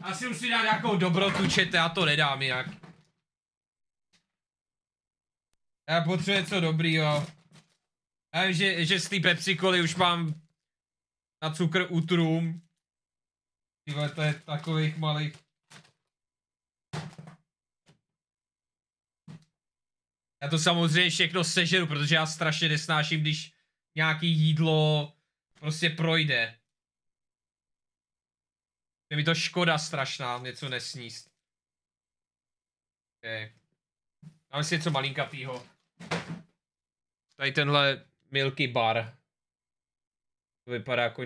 Asi už si dá nějakou dobrotu, čete, já to nedám jak. Já potřebuji něco dobrýho. Já vím, že, že z té Pepsi koli už mám na cukr utrum. Tyhle, to je takových malých. Já to samozřejmě všechno sežeru, protože já strašně nesnáším, když nějaký jídlo prostě projde. Je mi to škoda strašná, něco nesníst. Okay. Máme si něco malinkatýho. Tady tenhle Milky Bar. To vypadá jako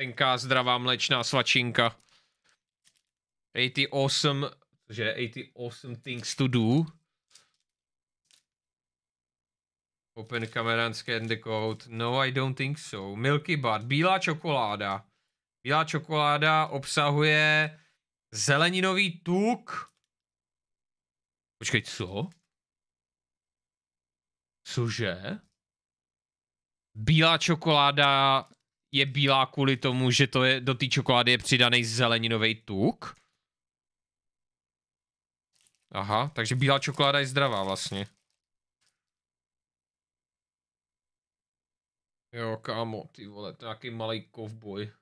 tenká zdravá mlečná svačinka. 88, cože 88 things to do. Open camera and scan the code. No, I don't think so. Milky Bar, bílá čokoláda. Bílá čokoláda obsahuje zeleninový tuk. Počkej, co? Cože? Bílá čokoláda je bílá kvůli tomu, že to je, do té čokolády je přidaný zeleninový tuk? Aha, takže bílá čokoláda je zdravá vlastně. Jo, kámo, ty vole, to je nějaký malý kovboj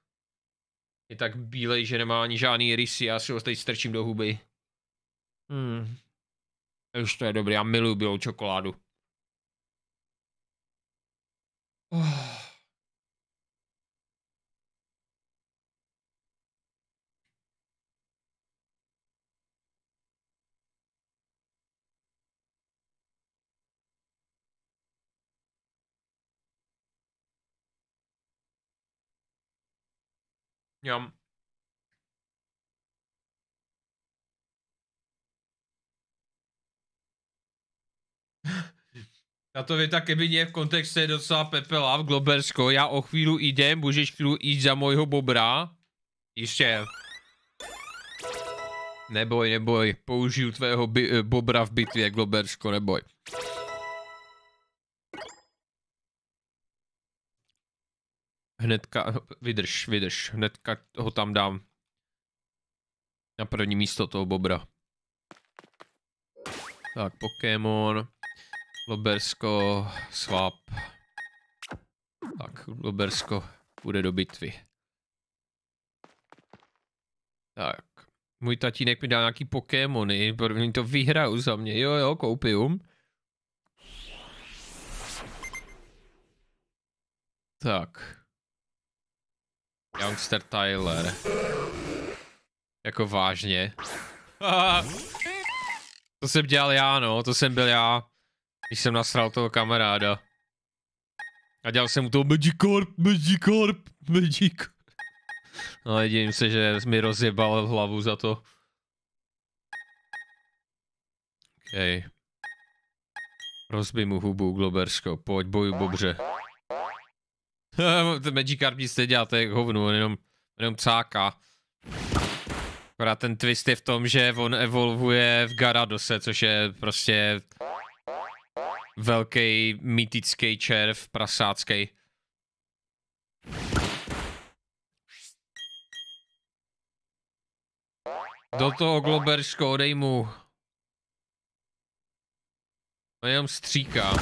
je tak bílej, že nemá ani žádný rysy, já si ho teď strčím do huby. Hmm. Už to je dobrý, já miluju bílou čokoládu. Oh. Jo. také, věta kebině v kontextu je docela pepela v Globersko. Já o chvíli idem, můžeš chvíli jít za mojho bobra? Ještě. Neboj, neboj, použiju tvého eh, bobra v bitvě, Globersko, neboj. Hnedka, vydrž, vydrž, hnedka ho tam dám. Na první místo toho bobra. Tak, Pokémon. Lobersko, Swap. Tak, Lobersko bude do bitvy. Tak, můj tatínek mi dá nějaký Pokémony, první to vyhraju za mě, jo jo, koupiju. Tak. Youngster Tyler. Jako vážně. to jsem dělal já, no, to jsem byl já, když jsem nasral toho kamaráda. A dělal jsem mu to Magikorp, Magikorp, Magikorp. No ale se, že mi rozjebal hlavu za to. Okay. Rozbij mu hubu, Globersko. Pojď, boju, bobře. ten Magic Carp nic nedělá, to je hovnu, on jenom, jenom cáká. Akorát ten twist je v tom, že on evolvuje v Garadose, což je prostě velký mýtický červ prasácký. Do toho Globersko, odejmu, On jenom stříká.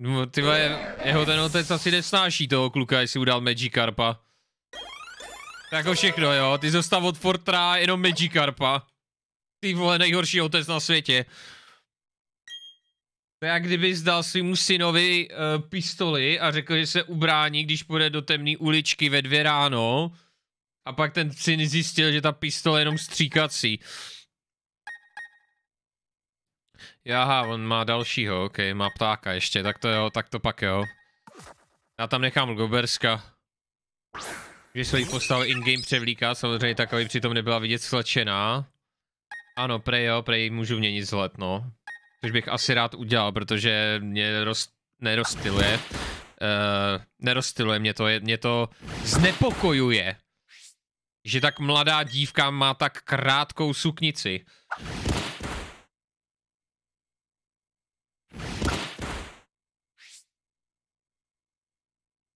No, ty jeho ten otec asi nesnáší toho kluka, jestli udal Magikarpa. Tak jako všechno, jo. Ty zostav od Fortra jenom Magikarpa. Ty vole, nejhorší otec na světě. To jak kdyby zdal svýmu synovi uh, pistoli a řekl, že se ubrání, když půjde do temné uličky ve dvě ráno. A pak ten syn zjistil, že ta pistole je jenom stříkací. Jaha, on má dalšího, ok, má ptáka ještě, tak to jo, tak to pak jo. Já tam nechám Lgoberska. Že svoji postavu in-game převlíká, samozřejmě tak, aby přitom nebyla vidět slečená. Ano, prej jo, prej můžu měnit zhled, no. Což bych asi rád udělal, protože mě roz, nerostiluje. Uh, eh, nerostiluje mě to, je, mě to znepokojuje. Že tak mladá dívka má tak krátkou suknici.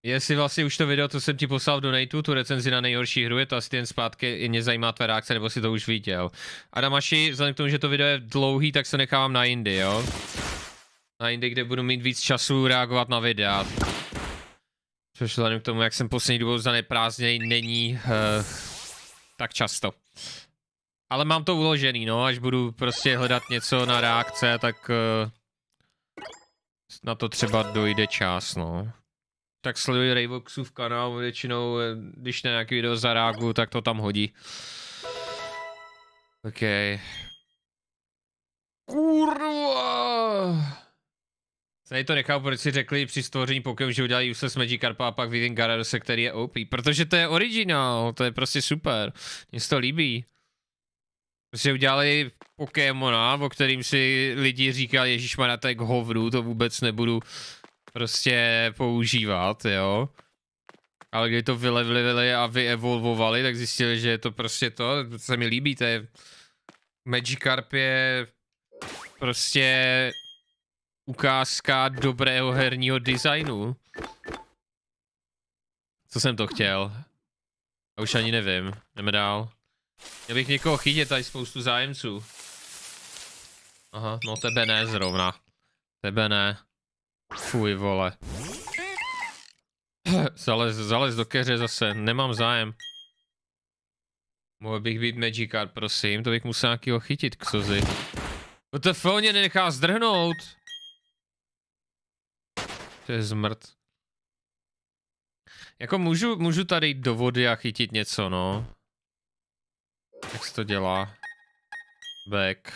Jestli vlastně už to video, co jsem ti poslal do Nateu, tu recenzi na nejhorší hru, je to asi ten zpátky, mě zajímá tvé reakce, nebo si to už viděl. Adamaši, vzhledem k tomu, že to video je dlouhý, tak se nechávám na jindy, jo? Na jindy, kde budu mít víc času reagovat na videa. Což vzhledem k tomu, jak jsem poslední dobou zaneprázdněj, není uh, tak často. Ale mám to uložený, no, až budu prostě hledat něco na reakce, tak uh, na to třeba dojde čas, no tak sleduji Rayvoxův kanál, většinou, eh, když na nějaký video zareaguju, tak to tam hodí. OK. Kurva! Tady to nechal, proč si řekli při stvoření Pokémon, že udělají se Magic Carpa a pak vidím Garadose, který je OP. Protože to je originál, to je prostě super. Mně se to líbí. Prostě udělali Pokémona, o kterým si lidi říkali, ježišmarja, to je k hovru, to vůbec nebudu prostě používat, jo. Ale když to vylevlili a vyevolvovali, tak zjistili, že je to prostě to, to se mi líbí, to je... Magikarp je prostě ukázka dobrého herního designu. Co jsem to chtěl? A už ani nevím. Jdeme dál. Já bych někoho chytit, tady spoustu zájemců. Aha, no tebe ne zrovna. Tebe ne. Fuj vole. Zalez, zalez do keře zase, nemám zájem. Mohl bych být Magic prosím, to bych musel nějakýho chytit, ksozy. WTF, on mě nenechá zdrhnout. To je zmrt. Jako můžu, můžu tady jít do vody a chytit něco, no. Jak se to dělá? Back.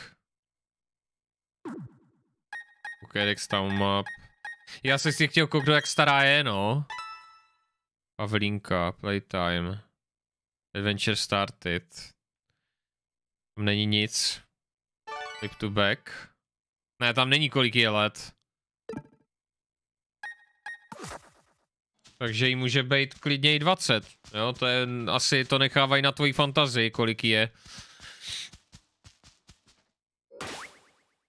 Pokédex okay, tam map. Já jsem si chtěl kouknout, jak stará je, no. Pavlínka, playtime. Adventure started. Tam není nic. Flip to back. Ne, tam není kolik je let. Takže jí může být klidně i 20. Jo, to je, asi to nechávají na tvoji fantazii, kolik je.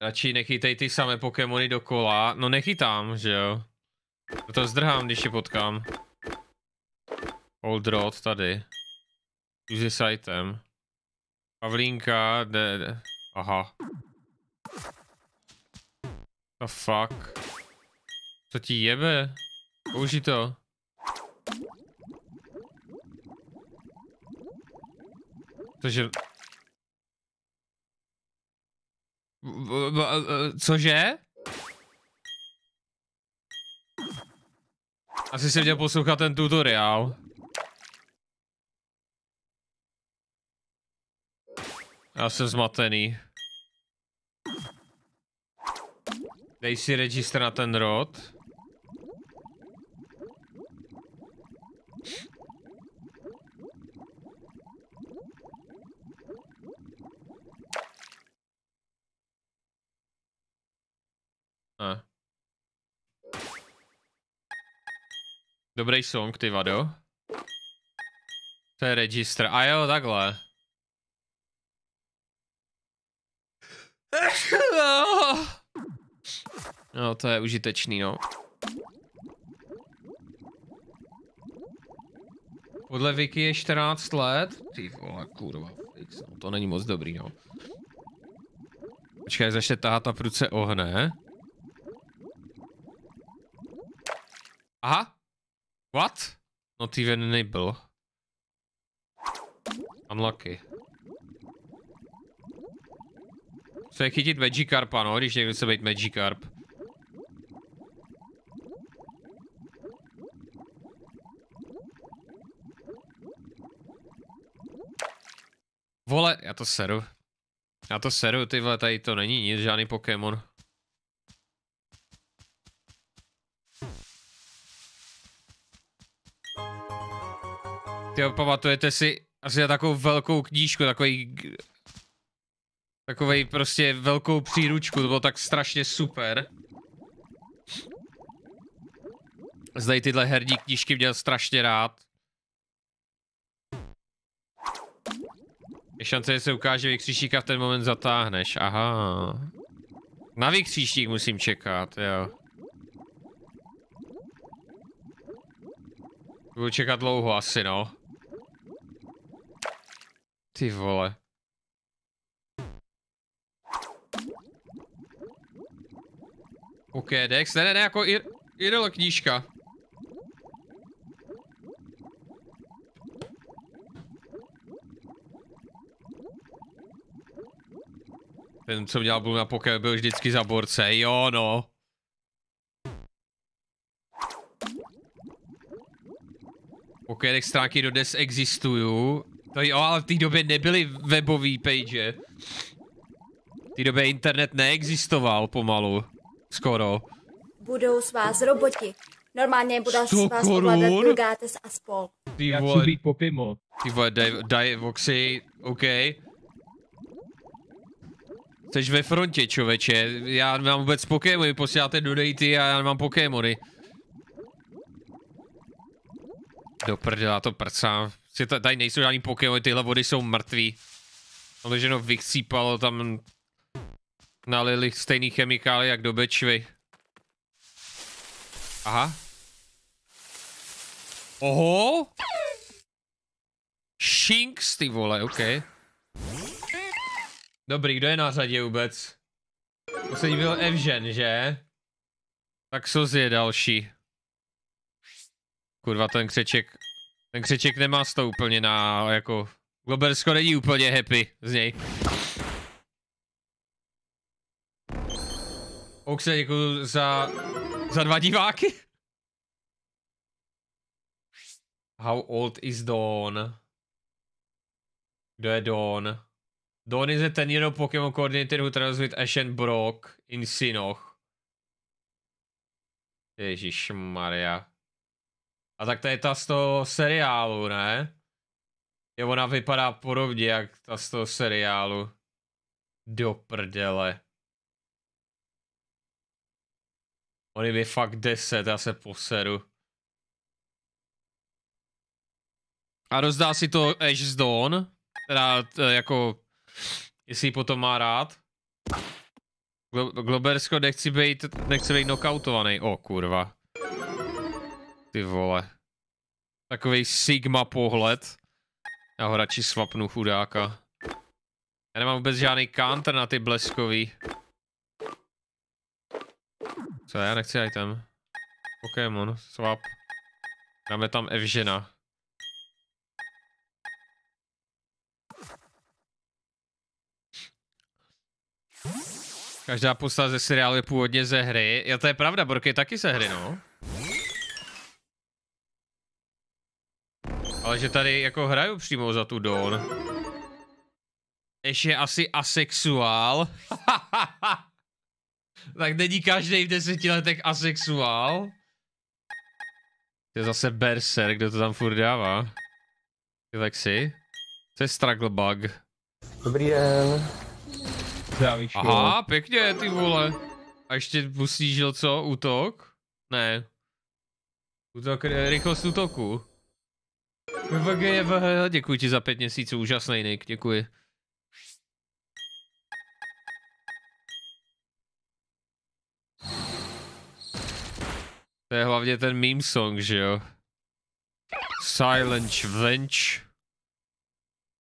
Radši nechytej ty samé Pokémony dokola. No nechytám, že jo? To zdrhám, když je potkám. Old Rod tady. Už je sajtem. Pavlínka, de, de. Aha. The fuck? Co ti jebe? Použij to. Cože... Eh, cože? Asi si měl poslouchat ten tutoriál. Já jsem zmatený. Dej si registr na ten rod. Ne. Dobrý song, ty vado. To je registr. A jo, takhle. No, to je užitečný, no. Podle Vicky je 14 let. Ty vole, kurva, no, to není moc dobrý, no. Počkej, začne tahat na pruce ohne. Aha. What? Not even enable. Unlucky. Co je chytit Magikarpa, no, když někdo chce být Magikarp. Vole, já to seru. Já to seru, ty vole, tady to není nic, žádný Pokémon. Jo, pamatujete si asi na takovou velkou knížku, takový takovej prostě velkou příručku, to bylo tak strašně super. Zdej tyhle herní knížky měl strašně rád. Je šance, že se ukáže vykříšníka v ten moment zatáhneš, aha. Na vykříšník musím čekat, jo. Budu čekat dlouho asi, no. Ty vole. Dex, ne, ne, ne, jako ir, irl knížka. Ten, co měl byl na poké, byl vždycky za borce, jo no. Pokédex stránky do des existují, No jo, ale v té době nebyly webové page. V té době internet neexistoval pomalu. Skoro. Budou s vás roboti. Normálně budou s vás ovládat a spol. Ty vole. Ty vole, daj, daj Voxy, OK. Jsi ve frontě, čověče. Já nemám vůbec Pokémony, posíláte donaty a já nemám Pokémony. Do prdela to prcám. Že tady nejsou žádný Pokémon, tyhle vody jsou mrtví. No, Ale že jenom vychcípalo tam... Nalili stejný chemikálie jak do bečvy. Aha. Oho! Shinx, ty vole, OK. Dobrý, kdo je na řadě vůbec? Poslední byl Evžen, že? Tak Soz je další. Kurva, ten křeček ten křeček nemá z to úplně na, jako... Globersko není úplně happy z něj. Oxe, děkuji za... Za dva diváky. How old is Dawn? Kdo je Dawn? Dawn is a ten jenom Pokémon coordinator who travels with Ash and Brock in Sinoch. Ježišmarja. Maria. A tak to je ta z toho seriálu, ne? Je, ona vypadá podobně jak ta z toho seriálu. Do prdele. Oni mi fakt 10, já se poseru. A rozdá si to Ash z Dawn, teda jako, jestli potom má rád. Glo Globersko nechci být, nechci být knockoutovaný, o kurva. Ty vole. Takový sigma pohled. Já ho radši svapnu chudáka. Já nemám vůbec žádný counter na ty bleskový. Co, já nechci item. Pokémon, swap. Dáme tam Evžena. Každá postava ze seriálu je původně ze hry. Jo, to je pravda, Borky taky ze hry, no. Ale že tady jako hraju přímo za tu Dawn. Ještě je asi asexuál. tak není každý v deseti letech asexuál. To je zase berser, kdo to tam furt dává. Lexi. To je struggle bug. Dobrý den. Aha, pěkně, ty vole. A ještě musíš, co, útok? Ne. Útok, rychlost útoku je VH, děkuji ti za pět měsíců, úžasný Nick, děkuji. To je hlavně ten meme song, že jo? Silent Venge.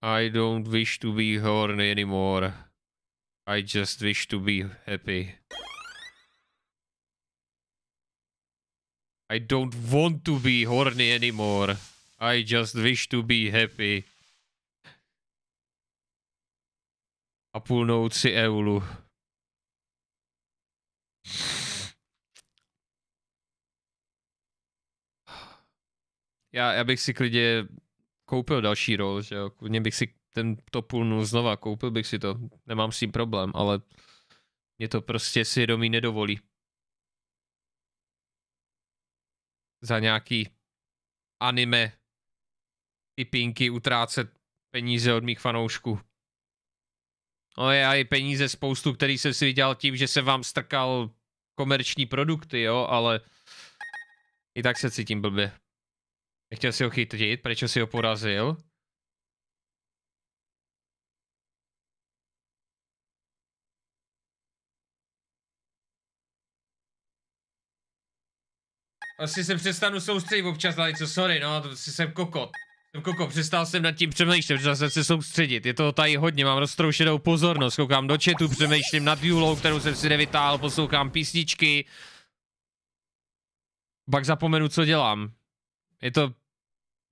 I don't wish to be horny anymore. I just wish to be happy. I don't want to be horny anymore. I just wish to be happy. A půlnout si eulu. Já, já bych si klidně koupil další rol, že jo. Klidně bych si ten to půl znova, koupil bych si to. Nemám s tím problém, ale mě to prostě svědomí nedovolí. Za nějaký anime ty pinky utrácet peníze od mých fanoušků. No je i peníze spoustu, který jsem si vydělal tím, že se vám strkal komerční produkty, jo, ale i tak se cítím blbě. Nechtěl si ho chytit, proč si ho porazil? Asi se přestanu soustředit občas ale co, sorry, no, to si jsem kokot. No koko, přestal jsem nad tím přemýšlet, protože jsem se soustředit. Je to tady hodně, mám roztroušenou pozornost. Koukám do chatu, přemýšlím nad Julou, kterou jsem si nevytáhl, poslouchám písničky. Pak zapomenu, co dělám. Je to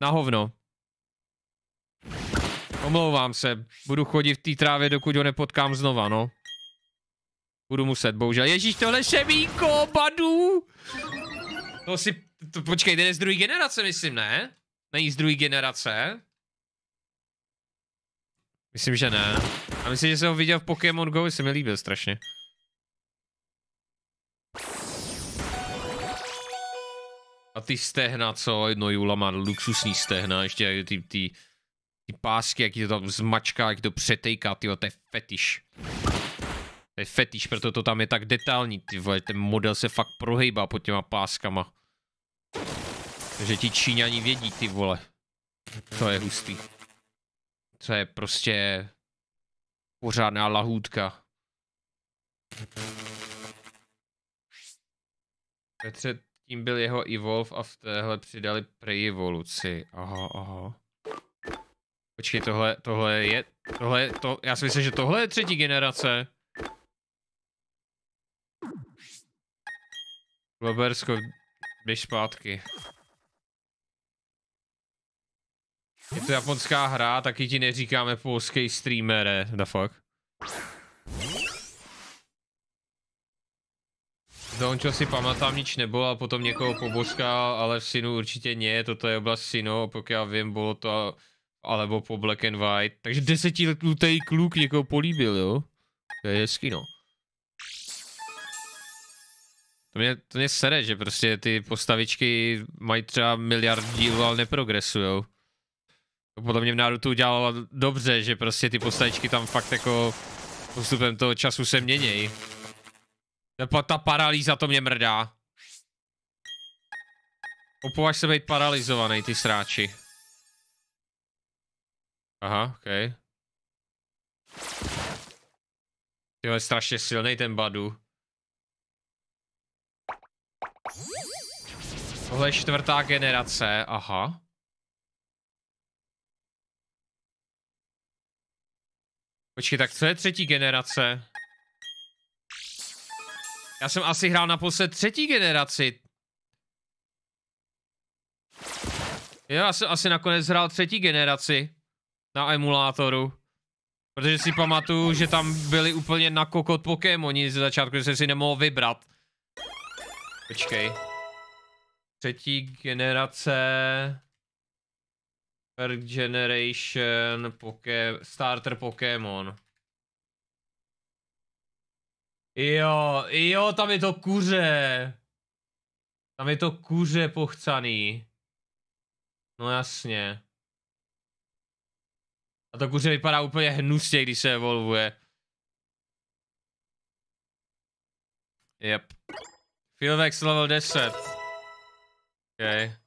na hovno. Omlouvám se, budu chodit v té trávě, dokud ho nepotkám znova, no. Budu muset, bohužel. Ježíš, tohle šemínko, badu! To si, to, počkej, ten je z druhé generace, myslím, ne? Není z druhé generace? Myslím, že ne. A myslím, že jsem ho viděl v Pokémon Go, se mi líbil strašně. A ty stehna, co? Jedno Jula má luxusní stehna, ještě ty, ty, ty pásky, jak to tam zmačká, jak to přetejká, ty to je fetiš. To je fetiš, proto to tam je tak detailní, ty vole, ten model se fakt prohejbá pod těma páskama. Že ti Číňani vědí, ty vole. To je hustý. To je prostě pořádná lahůdka. Petře, tím byl jeho Evolve a v téhle přidali pre-evoluci. Aha, aha. Počkej, tohle, tohle je, tohle, to, já si myslím, že tohle je třetí generace. Lobersko, běž zpátky. Je to japonská hra, taky ti neříkáme polský streamere, da fuck. Dončo no, si pamatám, nič nebylo, a potom někoho poboskal, ale v synu určitě ne, toto je oblast synu, pokud já vím, bylo to alebo po Black and White. Takže desetiletý kluk někoho políbil, jo? To je hezký, no. To mě, to mě sere, že prostě ty postavičky mají třeba miliard dílů, ale neprogresujou podle mě v Naruto udělala dobře, že prostě ty postavičky tam fakt jako postupem toho času se měněj. Ta, ta paralýza to mě mrdá. Opováž se být paralizovaný, ty sráči. Aha, ok. Ty je strašně silný ten Badu. Tohle je čtvrtá generace, aha. Počkej, tak co je třetí generace? Já jsem asi hrál na posled třetí generaci. Jo, já jsem asi nakonec hrál třetí generaci na emulátoru. Protože si pamatuju, že tam byli úplně na kokot Pokémoni ze začátku, že jsem si nemohl vybrat. Počkej. Třetí generace... Per generation poké... starter Pokémon. Jo, jo, tam je to kuře. Tam je to kuře pochcaný. No jasně. A to kuře vypadá úplně hnusně, když se evolvuje. Yep. Filvex level 10. Okay.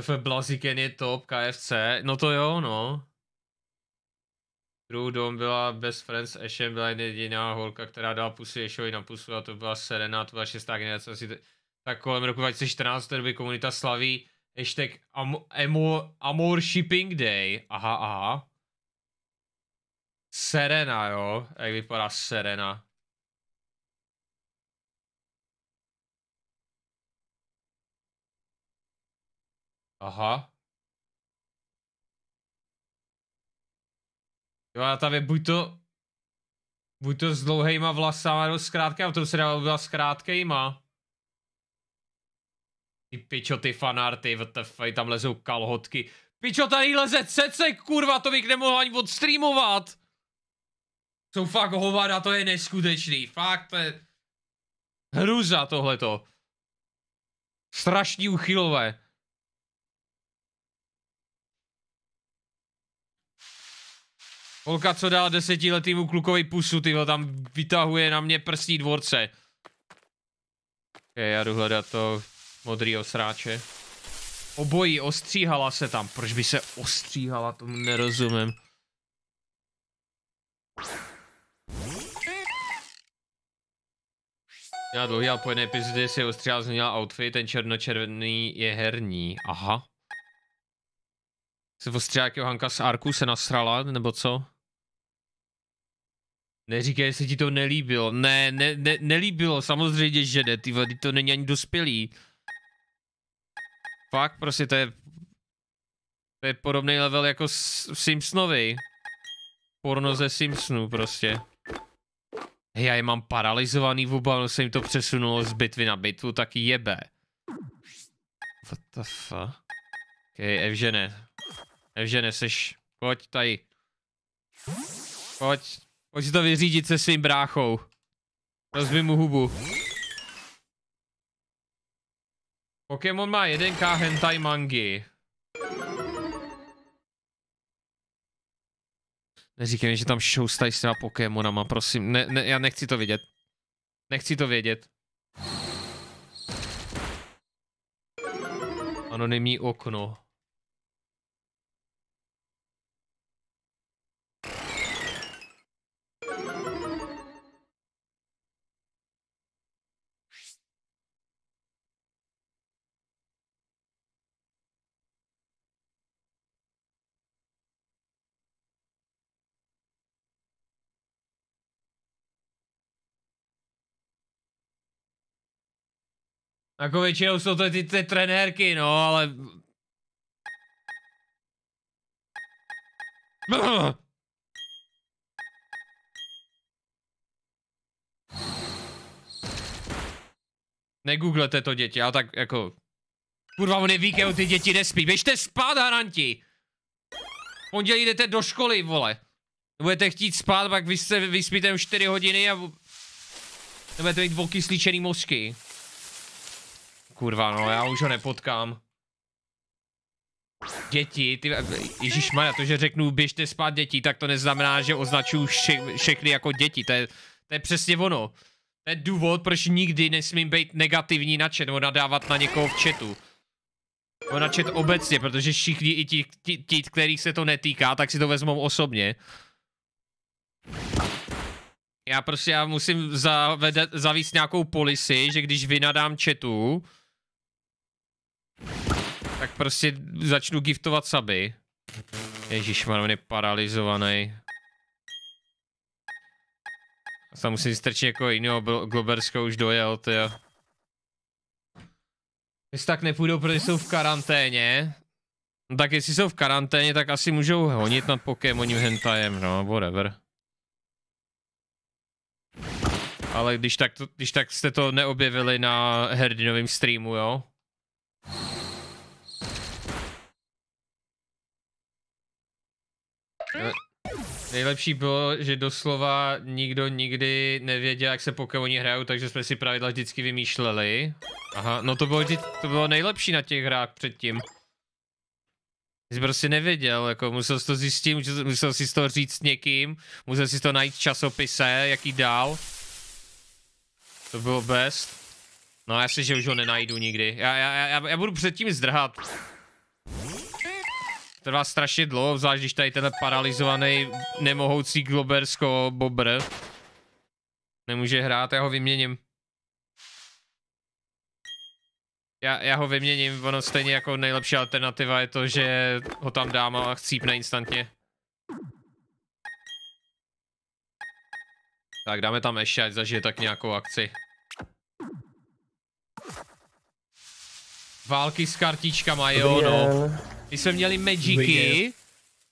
F Blaziken je top, KFC, no to jo, no. True dom byla Best Friends Ashem, byla jediná holka, která dala pusy Ashovi na pusu a to byla Serena, to byla šestá generace, asi t- tak kolem roku 2014, to doby komunita slaví hashtag am- Amor Shipping Day, aha, aha. Serena, jo, jak vypadá Serena. Aha. Jo a tam je buď to... Buď to s dlouhejma vlasama nebo s krátkýma, to se dalo byla s krátkejma. Ty pičo, ty fanarty, vtf, tam lezou kalhotky. Pičo, tady leze cece, kurva, to bych nemohl ani odstreamovat. Jsou fakt hovada, to je neskutečný, fakt to je... Hruza tohleto. Strašní uchylové. Holka, co dá desetiletýmu klukovej pusu, ty tam vytahuje na mě prstí dvorce. Okay, já jdu hledat to modrý osráče. Obojí, ostříhala se tam. Proč by se ostříhala, tomu nerozumím. Já dlouhý a po epizody si ostříhal změnila outfit, ten černočervený je herní. Aha. Se ostříhá jakého Hanka z Arku se nasrala, nebo co? Neříkej, jestli ti to nelíbilo. Ne, ne, ne nelíbilo, samozřejmě, že ne, ty vady to není ani dospělý. Fakt, prostě to je... To je podobný level jako s, Simpsonovi. Porno ze Simpsonu, prostě. Hej, já je mám paralizovaný v no se jim to přesunulo z bitvy na bitvu, taky jebe. What the fuck? Okej, okay, Evžene. Evžene, seš... Pojď tady. Pojď. Pojď si to vyřídit se svým bráchou. Rozbij mu hubu. Pokémon má 1k hentai mangy. Neříkej mi, že tam show s těma Pokémonama, prosím. Ne, ne, já nechci to vědět. Nechci to vědět. Anonymní okno. Jako většinou jsou to ty, ty trenérky, no, ale... Negooglete to děti, ale tak jako... Kurva, on neví, kde ty děti nespí. Běžte spát, haranti! Pondělí jdete do školy, vole. Budete chtít spát, pak vy se vyspíte 4 hodiny a... Nebudete mít dvou kysličený mozky. Kurva, no já už ho nepotkám. Děti, ty, Ježíš Maria, to, že řeknu běžte spát děti, tak to neznamená, že označuju vše, všechny jako děti. To je, to je přesně ono. To je důvod, proč nikdy nesmím být negativní na chat nebo nadávat na někoho v chatu. Nebo na chat obecně, protože všichni i ti, ti, ti, kterých se to netýká, tak si to vezmou osobně. Já prostě já musím zavést nějakou policy, že když vynadám chatu, tak prostě začnu giftovat saby. Ježišmar, on je paralizovaný. Tam musím strčit jako jiného, Globerska už dojel, ty jo. Jestli tak nepůjdou, protože jsou v karanténě. No tak jestli jsou v karanténě, tak asi můžou honit nad Pokémoním hentajem, no, whatever. Ale když tak, to, když tak jste to neobjevili na Herdinovém streamu, jo? Eh, nejlepší bylo, že doslova nikdo nikdy nevěděl, jak se Pokémoni hrajou, takže jsme si pravidla vždycky vymýšleli. Aha, no to bylo, to bylo nejlepší na těch hrách předtím. Jsi prostě nevěděl, jako musel jsi to zjistit, musel, jsi to říct někým, musel jsi to najít v časopise, jaký dál. To bylo best. No já si, že už ho nenajdu nikdy. Já, já, já, já budu předtím zdrhat. Trvá strašně dlouho, zvlášť když tady ten paralizovaný nemohoucí Globersko bobr nemůže hrát, já ho vyměním. Já, já ho vyměním, ono stejně jako nejlepší alternativa je to, že ho tam dám a chcípne instantně. Tak dáme tam ještě, ať zažije tak nějakou akci. Války s kartičkama, jo, no. My jsme měli magicy.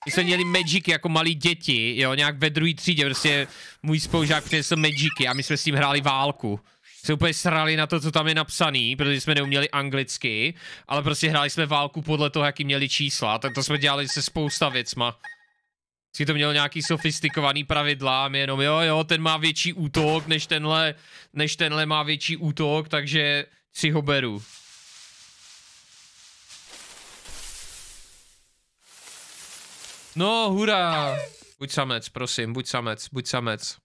My jsme měli magicy jako malí děti, jo, nějak ve druhé třídě, prostě můj spolužák přinesl magicy a my jsme s tím hráli válku. Jsme úplně srali na to, co tam je napsaný, protože jsme neuměli anglicky, ale prostě hráli jsme válku podle toho, jaký měli čísla, tak to jsme dělali se spousta věcma. Si to mělo nějaký sofistikovaný pravidla, my jenom jo, jo, ten má větší útok, než tenhle, než tenhle má větší útok, takže si ho beru. No, hurá. Buď samec, prosím, buď samec, buď samec.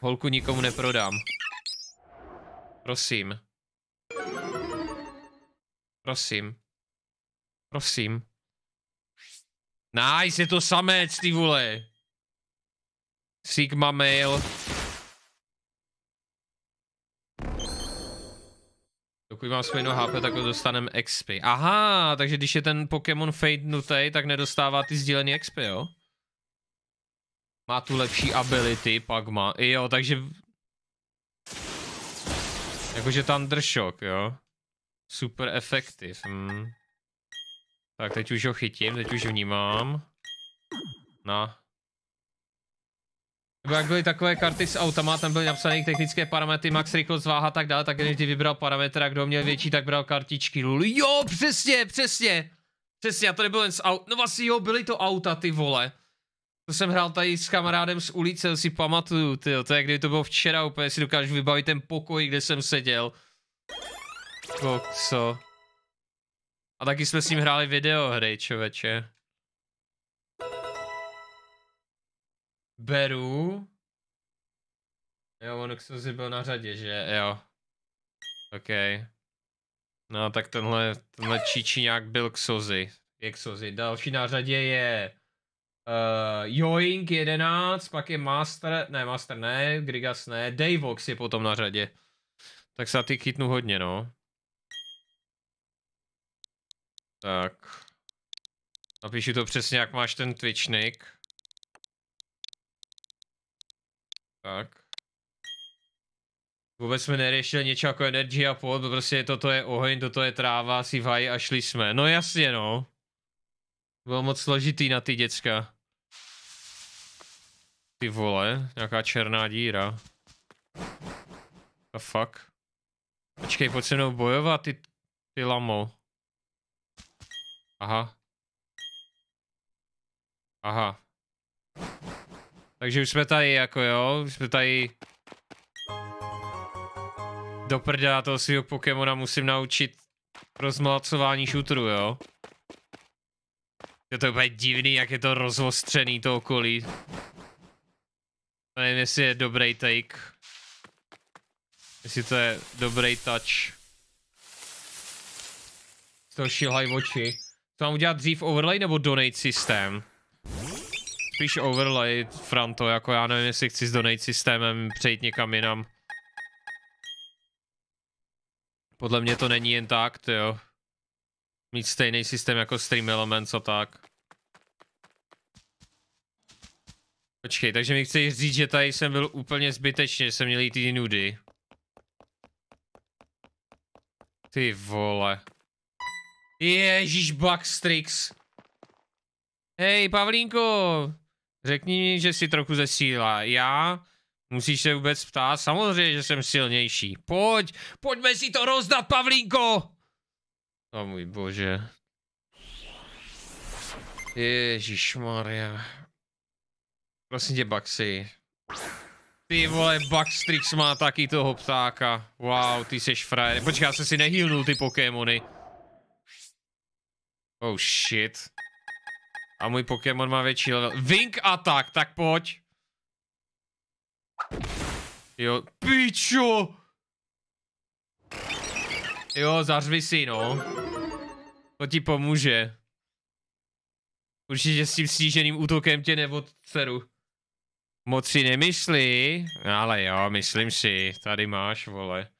Holku nikomu neprodám. Prosím. Prosím. Prosím. Nice, je to samec, ty vole. Sigma male. Dokud mám stejnou HP, tak dostaneme XP. Aha, takže když je ten Pokémon Fade nutej, tak nedostává ty sdílený XP, jo? Má tu lepší ability, pak má, jo, takže... Jakože Thundershock, jo? Super efektiv, hm. Tak, teď už ho chytím, teď už vnímám. Na jak byly takové karty s automa, tam byly napsané technické parametry, max rychlost, váha a tak dále, tak když vybral parametr a kdo měl větší, tak bral kartičky. Lul. Jo, přesně, přesně. Přesně, a to nebylo jen s aut. No vlastně jo, byly to auta, ty vole. To jsem hrál tady s kamarádem z ulice, si pamatuju, ty to je kdyby to bylo včera, úplně si dokážu vybavit ten pokoj, kde jsem seděl. Kokso. A taky jsme s ním hráli videohry, čověče. beru. Jo, on Xuzi byl na řadě, že? Jo. OK. No, tak tenhle, tenhle Číči nějak byl Xuzi. Je Xuzi. Další na řadě je uh, Joink 11, pak je Master, ne Master ne, Grigas ne, Davox je potom na řadě. Tak se ty chytnu hodně, no. Tak. Napíšu to přesně, jak máš ten Twitch nick. Tak. Vůbec jsme neřešili něco jako energy a pod, prostě toto je oheň, toto je tráva, si vaj a šli jsme. No jasně no. Bylo moc složitý na ty děcka. Ty vole, nějaká černá díra. The fuck. Počkej, pojď se mnou bojovat, ty, ty lamo. Aha. Aha. Takže už jsme tady jako jo, už jsme tady... Do prdela toho svého Pokémona musím naučit rozmlacování šutru, jo? Je to úplně divný, jak je to rozostřený to okolí. To nevím, jestli je dobrý take. Jestli to je dobrý touch. Z toho šilhaj oči. To mám udělat dřív overlay nebo donate systém? spíš overlay, Franto, jako já nevím, jestli chci s donate systémem přejít někam jinam. Podle mě to není jen tak, jo. Mít stejný systém jako Stream Elements a tak. Počkej, takže mi chceš říct, že tady jsem byl úplně zbytečně, že jsem měl jít ty nudy. Ty vole. Ježíš Bugstrix. Hej, Pavlínko, Řekni mi, že si trochu zesíla. Já? Musíš se vůbec ptát? Samozřejmě, že jsem silnější. Pojď, pojďme si to rozdat, Pavlínko! O můj bože. Ježíš Maria. Prosím tě, Baxi. Ty vole, Baxtrix má taky toho ptáka. Wow, ty seš frajer. Počkej, já jsem si nehýlnul ty Pokémony. Oh shit. A můj Pokémon má větší level. Wing Attack, tak pojď. Jo, pičo! Jo, zařvi si, no. To ti pomůže. Určitě s tím sníženým útokem tě neodceru. Moc si nemyslí, ale jo, myslím si, tady máš, vole.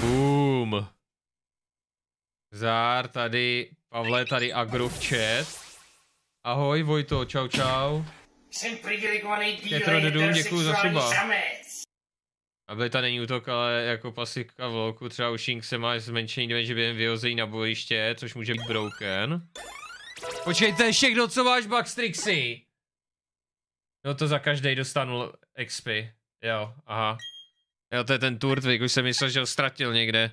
Boom. Zár tady, Pavle tady agro v chat. Ahoj Vojto, čau čau. Jsem privilegovaný Petro Dudum, děkuji za suba. ta není útok, ale jako pasivka v loku, třeba u se má zmenšený že během vyhození na bojiště, což může být broken. Počkejte, ještě kdo co máš Bugstrixy! No to za každý dostanu XP. Jo, aha. Jo, to je ten Turtvik, už jsem myslel, že ho ztratil někde.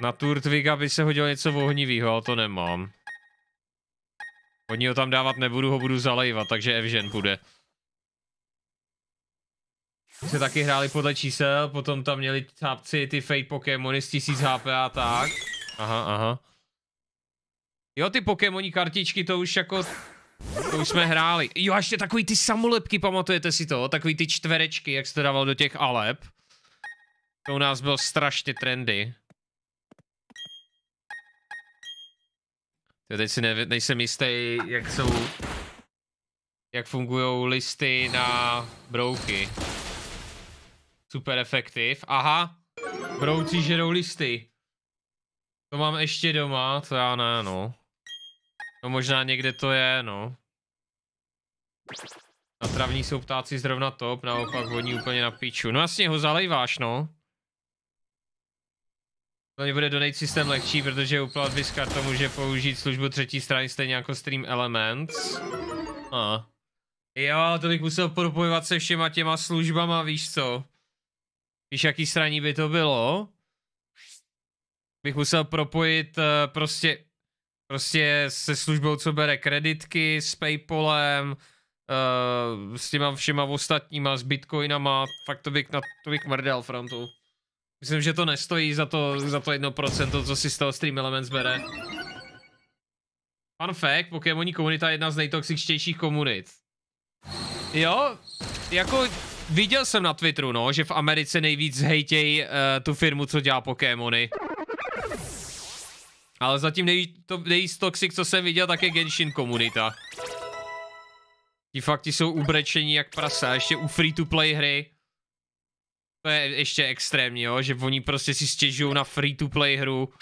Na Turtwig, by se hodilo něco ohnivého, ale to nemám. Oni ho tam dávat nebudu, ho budu zalejvat, takže Evžen bude. Se taky hráli podle čísel, potom tam měli tápci ty fake Pokémony z 1000 HP a tak. Aha, aha. Jo, ty Pokémoní kartičky, to už jako... To už jsme hráli. Jo, ještě takový ty samolepky, pamatujete si to? Takový ty čtverečky, jak jste dával do těch Alep. To u nás bylo strašně trendy. To teď si nevím, nejsem jistý, jak jsou, jak fungují listy na brouky. Super efektiv. Aha, brouci žerou listy. To mám ještě doma, to já ne, no. No možná někde to je, no. Na travní jsou ptáci zrovna top, naopak vodní úplně na piču. No jasně ho zalejváš, no. To mě bude donate systém lehčí, protože uplat Platbiska to může použít službu třetí strany stejně jako Stream Elements. A. Jo, to bych musel propojovat se všema těma službama, víš co? Víš, jaký straní by to bylo? Bych musel propojit eh, prostě, prostě se službou, co bere kreditky, s Paypalem, eh, s těma všema ostatníma, s Bitcoinama, fakt to bych, na, to bych mrdel frontu. Myslím, že to nestojí za to, za to 1%, co si z toho Stream Elements bere. Fun fact, Pokémoní komunita je jedna z nejtoxičtějších komunit. Jo, jako viděl jsem na Twitteru, no, že v Americe nejvíc hejtějí uh, eh, tu firmu, co dělá Pokémony. Ale zatím nejvíc, to, nejvíc toxic, co jsem viděl, tak je Genshin komunita. Ti fakti jsou ubrečení jak prasa, ještě u free-to-play hry. To je ještě extrémní, jo? že oni prostě si stěžují na free-to-play hru,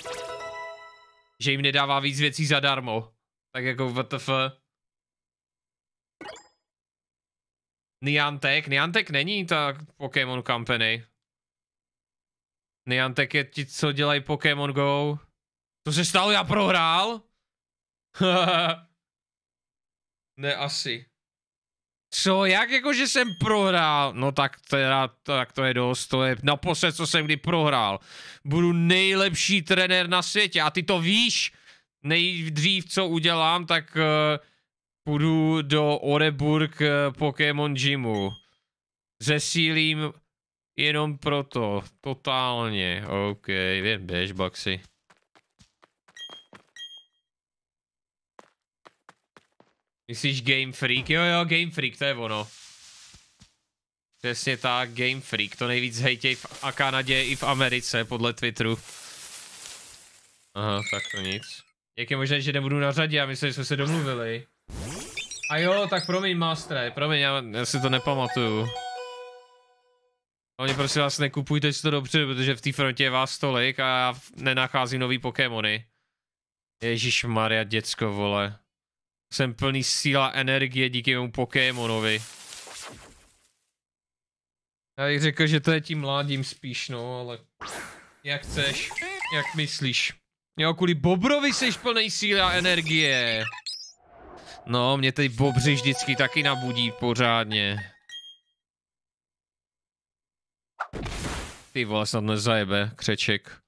že jim nedává víc věcí zadarmo. Tak jako WTF. Niantek? Niantek není ta Pokémon Company. Niantek je ti, co dělají Pokémon Go. To se stalo, já prohrál? ne, asi. Co, jak jako, že jsem prohrál? No tak teda, tak to je dost, to je naposled, co jsem kdy prohrál. Budu nejlepší trenér na světě a ty to víš. Nejdřív, co udělám, tak uh, půjdu do Oreburg uh, Pokémon Gymu. Zesílím jenom proto, totálně, ok, vím, běž, Baxi. Myslíš Game Freak? Jo, jo, Game Freak, to je ono. Přesně tak, Game Freak, to nejvíc hejtěj v a Kanadě i v Americe, podle Twitteru. Aha, tak to nic. Jak je možné, že nebudu na řadě, já myslím, že jsme se domluvili. A jo, tak promiň, mastre, promiň, já, já si to nepamatuju. Oni prosím vás, nekupujte si to dobře, protože v té frontě je vás tolik a já nenacházím nový Pokémony. Ježíš Maria, děcko, vole. Jsem plný síla energie díky mému Pokémonovi. Já bych řekl, že to je tím mládím spíš, no, ale... Jak chceš, jak myslíš. Jo, kvůli Bobrovi jsi plný síly a energie. No, mě teď Bobři vždycky taky nabudí pořádně. Ty vole, snad nezajebe, křeček.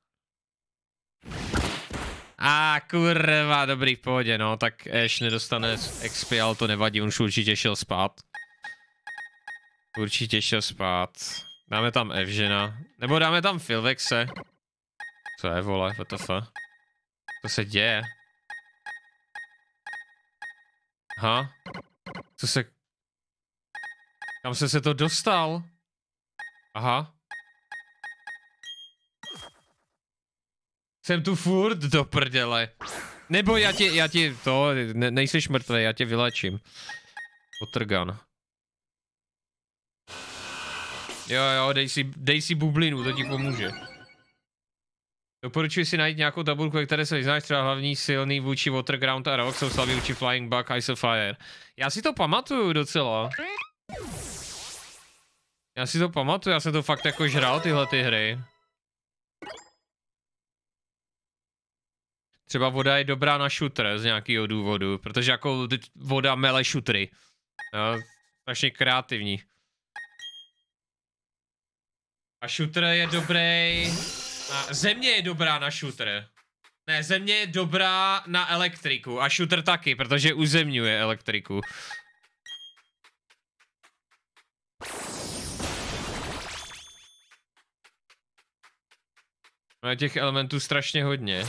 A kurva, dobrý, v pohodě, no, tak Ash nedostane XP, ale to nevadí, on už určitě šel spát. Určitě šel spát. Dáme tam Evžena. Nebo dáme tam Filvexe. Co je, vole, vtf? Co se děje? Ha? Co se... Kam se se to dostal? Aha. Jsem tu furt do prdele. Nebo já ti, já ti to, ne, nejsi mrtvý, já tě vylečím. Otrgan. Jo, jo, dej si, dej si bublinu, to ti pomůže. Doporučuji si najít nějakou tabulku, ve které se vyznáš třeba hlavní silný vůči Waterground a Rock, jsou slavý vůči Flying Bug, Ice Fire. Já si to pamatuju docela. Já si to pamatuju, já jsem to fakt jako žral tyhle ty hry. Třeba voda je dobrá na šutr z nějakého důvodu, protože jako voda mele šutry. No, strašně kreativní. A šutr je dobrý... A země je dobrá na šutr. Ne, země je dobrá na elektriku a šutr taky, protože uzemňuje elektriku. Má no, těch elementů strašně hodně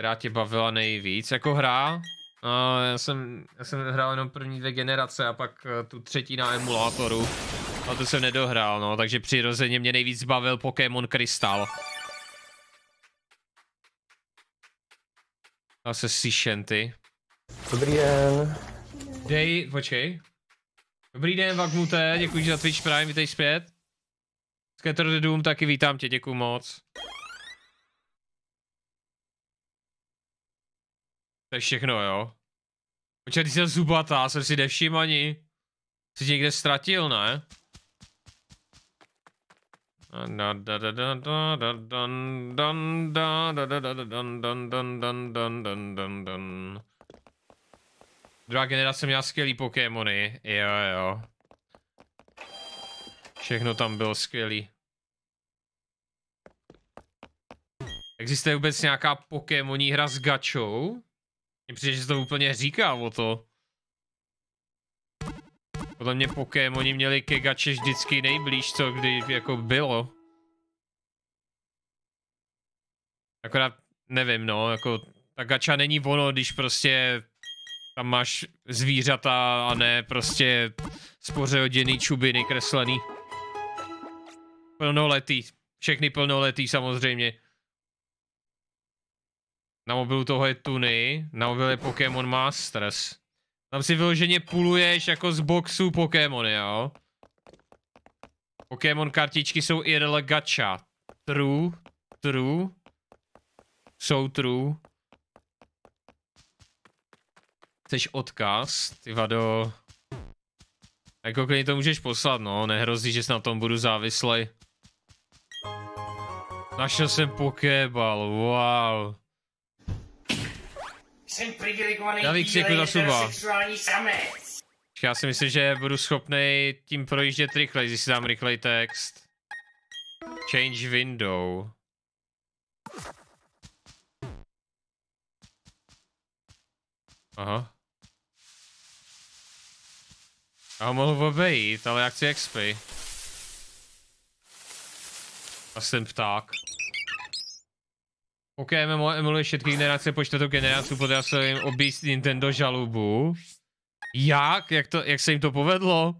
která tě bavila nejvíc jako hra? No, já jsem, já jsem hrál jenom první dvě generace a pak eh, tu třetí na emulátoru. A to jsem nedohrál, no, takže přirozeně mě nejvíc bavil Pokémon Crystal. A se Sishenty. Dobrý den. Dej, počkej. Dobrý den, Vagmute, děkuji za Twitch Prime, vítej zpět. Skater Doom, taky vítám tě, děkuji moc. To je všechno, jo? Počkej, ty jsi zubatá, jsem si nevšiml ani. Jsi někde ztratil, ne? Druhá generace měla skvělý Pokémony, jo jo. Všechno tam bylo skvělý. Existuje vůbec nějaká Pokémoní hra s gačou? Mně přijde, že to úplně říká o to. Podle mě Pokémoni měli ke gače vždycky nejblíž, co kdy jako bylo. Akorát nevím, no, jako ta gača není ono, když prostě tam máš zvířata a ne prostě spořehoděný čubiny kreslený. Plnoletý. Všechny plnoletý samozřejmě. Na mobilu toho je Tuny, na mobilu je Pokémon Masters. Tam si vyloženě puluješ jako z boxů Pokémony, jo? Pokémon kartičky jsou IRL gacha. True, true. Jsou true. Chceš odkaz, ty vado. Jako klidně to můžeš poslat, no, nehrozí, že se na tom budu závislej. Našel jsem pokébal, wow. Jsem privilegovaný Já bych řekl suba. sexuální samec. Já si myslím, že budu schopný tím projíždět rychleji, když si dám rychlej text. Change window. Aha. Já ho mohl obejít, ale já chci XP. A jsem pták. Ok, MMO emuluje všetky generace po čtvrtou generaci, podal se jim obíst Nintendo žalubu. Jak? Jak, to, jak se jim to povedlo?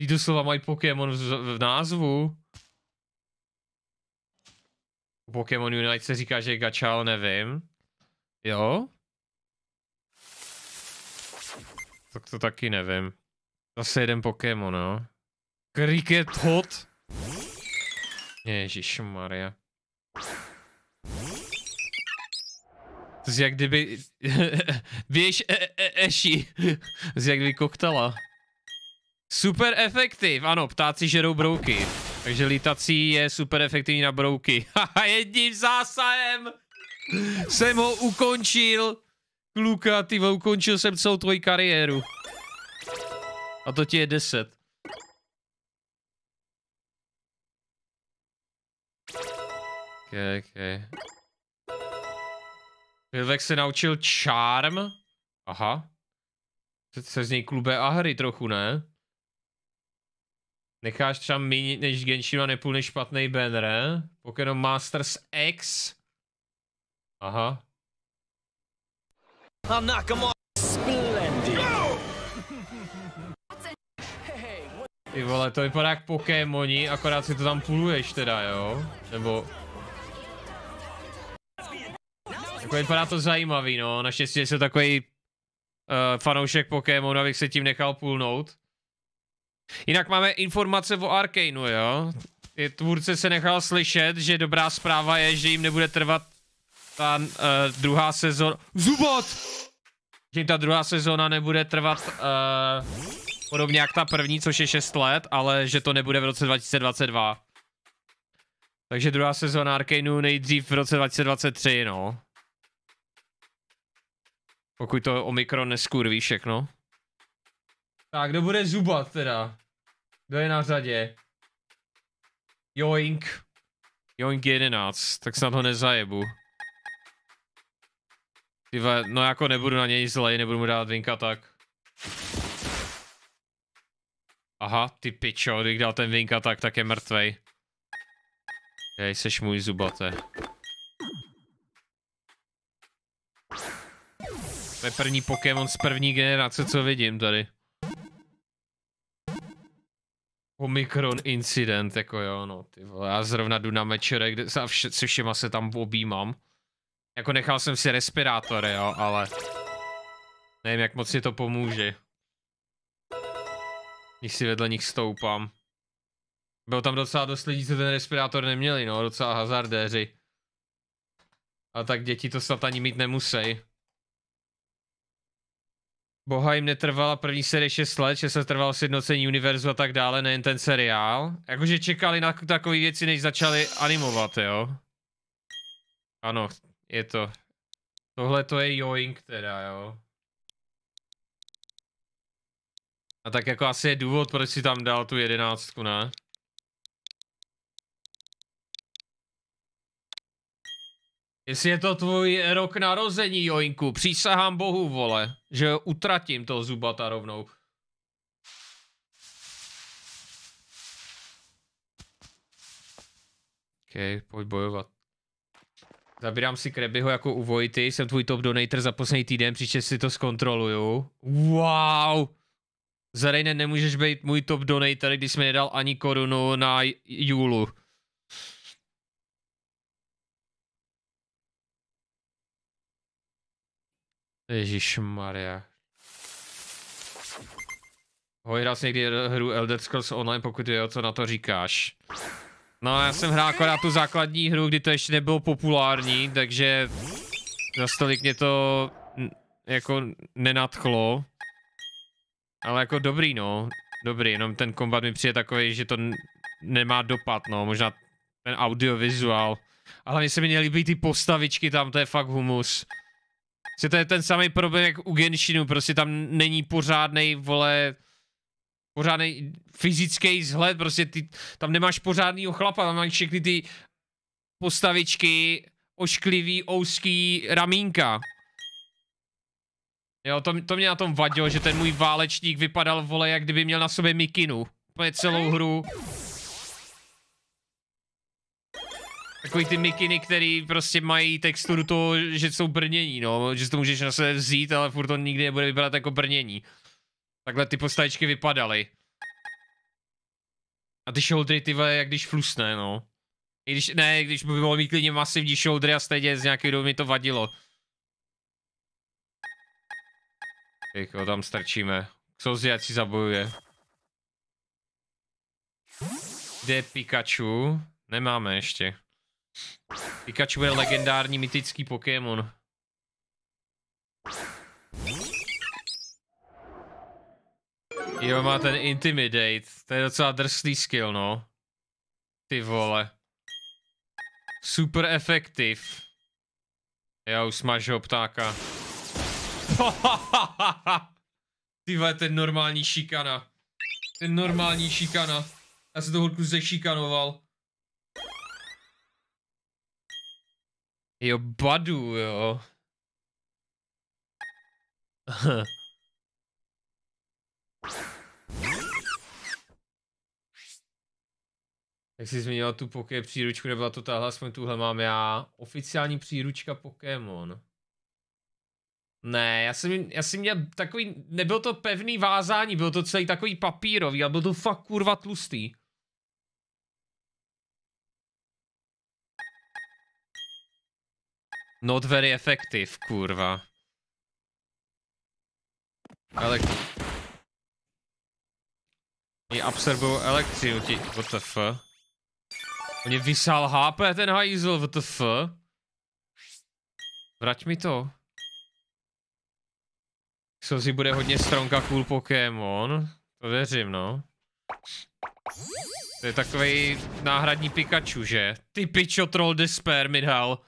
Ty doslova mají Pokémon v, v názvu. U Pokémon Unite se říká, že je gačal, nevím. Jo? Tak to taky nevím. Zase jeden Pokémon, jo? No. Cricket Hot? Ježišmarja. Maria. To je jak kdyby... Běž e, e e eši. To je jak kdyby koktala. Super efektiv, ano, ptáci žerou brouky. Takže lítací je super efektivní na brouky. Haha, jedním zásahem jsem ho ukončil. Kluka, ty ukončil jsem celou tvoji kariéru. A to ti je 10. Okay, okay. Vilvek se naučil Charm. Aha. Se, se z něj klube a hry trochu, ne? Necháš třeba méně než Genshin a nepůl než špatný banner, Pokémon Masters X. Aha. I'm not come on. Splendid. Ty vole, to vypadá jak Pokémoni, akorát si to tam půluješ teda, jo? Nebo jako vypadá to zajímavý, no. Naštěstí jsem takový uh, eh, fanoušek Pokémonu, abych se tím nechal půlnout. Jinak máme informace o Arkaneu, jo. Je, tvůrce se nechal slyšet, že dobrá zpráva je, že jim nebude trvat ta uh, druhá sezóna. Zubot! Že jim ta druhá sezóna nebude trvat uh, podobně jak ta první, což je 6 let, ale že to nebude v roce 2022. Takže druhá sezóna Arkaneu nejdřív v roce 2023, no. Pokud to Omikron neskurví všechno. Tak, kdo bude zubat teda? Kdo je na řadě? Joink. Joink 11, tak snad ho nezajebu. Tyve, no jako nebudu na něj zlej, nebudu mu dát vinka tak. Aha, ty pičo, když dal ten vinka tak, tak je mrtvej. Jej, seš můj zubate. To je první Pokémon z první generace, co vidím tady. Omikron incident, jako jo, no, ty vole, já zrovna jdu na mečere, kde se, vše, se všema se tam objímám. Jako nechal jsem si respirátor, jo, ale nevím, jak moc si to pomůže. Když si vedle nich stoupám. Bylo tam docela dost lidí, co ten respirátor neměli, no, docela hazardéři. A tak děti to snad ani mít nemusí. Boha jim netrvala první série 6 let, že se trvalo sjednocení univerzu a tak dále, nejen ten seriál. Jakože čekali na takové věci, než začali animovat, jo? Ano, je to. Tohle to je joink teda, jo? A tak jako asi je důvod, proč si tam dal tu jedenáctku, ne? Jestli je to tvůj rok narození, Joinku, přísahám bohu, vole že utratím toho zubata rovnou. OK, pojď bojovat. Zabírám si Krebyho jako u Vojty, jsem tvůj top donator za poslední týden, příště si to zkontroluju. Wow! Zarejne nemůžeš být můj top donator, když mi nedal ani korunu na Julu. Ježíš Maria. Hoj, hrál jsi někdy hru Elder Scrolls Online, pokud je o co na to říkáš. No, já jsem hrál akorát tu základní hru, kdy to ještě nebylo populární, takže za stolik mě to jako nenadchlo. Ale jako dobrý, no. Dobrý, jenom ten kombat mi přijde takový, že to nemá dopad, no. Možná ten audiovizuál. ale mně se mi nelíbí ty postavičky tam, to je fakt humus. Že to je ten samý problém jak u Genshinu, prostě tam není pořádný vole, pořádný fyzický vzhled, prostě ty, tam nemáš pořádnýho chlapa, tam máš všechny ty postavičky, ošklivý, ouský ramínka. Jo, to, to mě na tom vadilo, že ten můj válečník vypadal, vole, jak kdyby měl na sobě mikinu. Úplně celou hru. Takový ty mikiny, který prostě mají texturu to, že jsou brnění, no. Že to můžeš na sebe vzít, ale furt to nikdy nebude vypadat jako brnění. Takhle ty postavičky vypadaly. A ty shouldery, ty vole, jak když flusne, no. I když, ne, když by mohl mít klidně masivní shouldery a stejně z nějakého dobu mi to vadilo. Jako tam strčíme. ať si zabojuje. Kde je Pikachu? Nemáme ještě. Pikachu je legendární mytický Pokémon. Jo, má ten Intimidate. To je docela drsný skill, no. Ty vole. Super efektiv. Já už smažu ho, ptáka. Ty vole, ten normální šikana. Ten normální šikana. Já se toho holku šikanoval. Jo, Badu, jo. Jak jsi změnila tu Poké příručku, nebyla to tahle, aspoň tuhle mám já. Oficiální příručka Pokémon. Ne, já jsem, já jsem měl takový, nebyl to pevný vázání, byl to celý takový papírový, ale byl to fakt kurva tlustý. Not very effective, kurva. Elek... Oni absorbují elektřinu, ti... WTF. On je vysál HP, ten hajzl, WTF. Vrať mi to. Sozi bude hodně stronka cool Pokémon. To věřím, no. To je takový náhradní Pikachu, že? Ty pičo troll despair Midhal.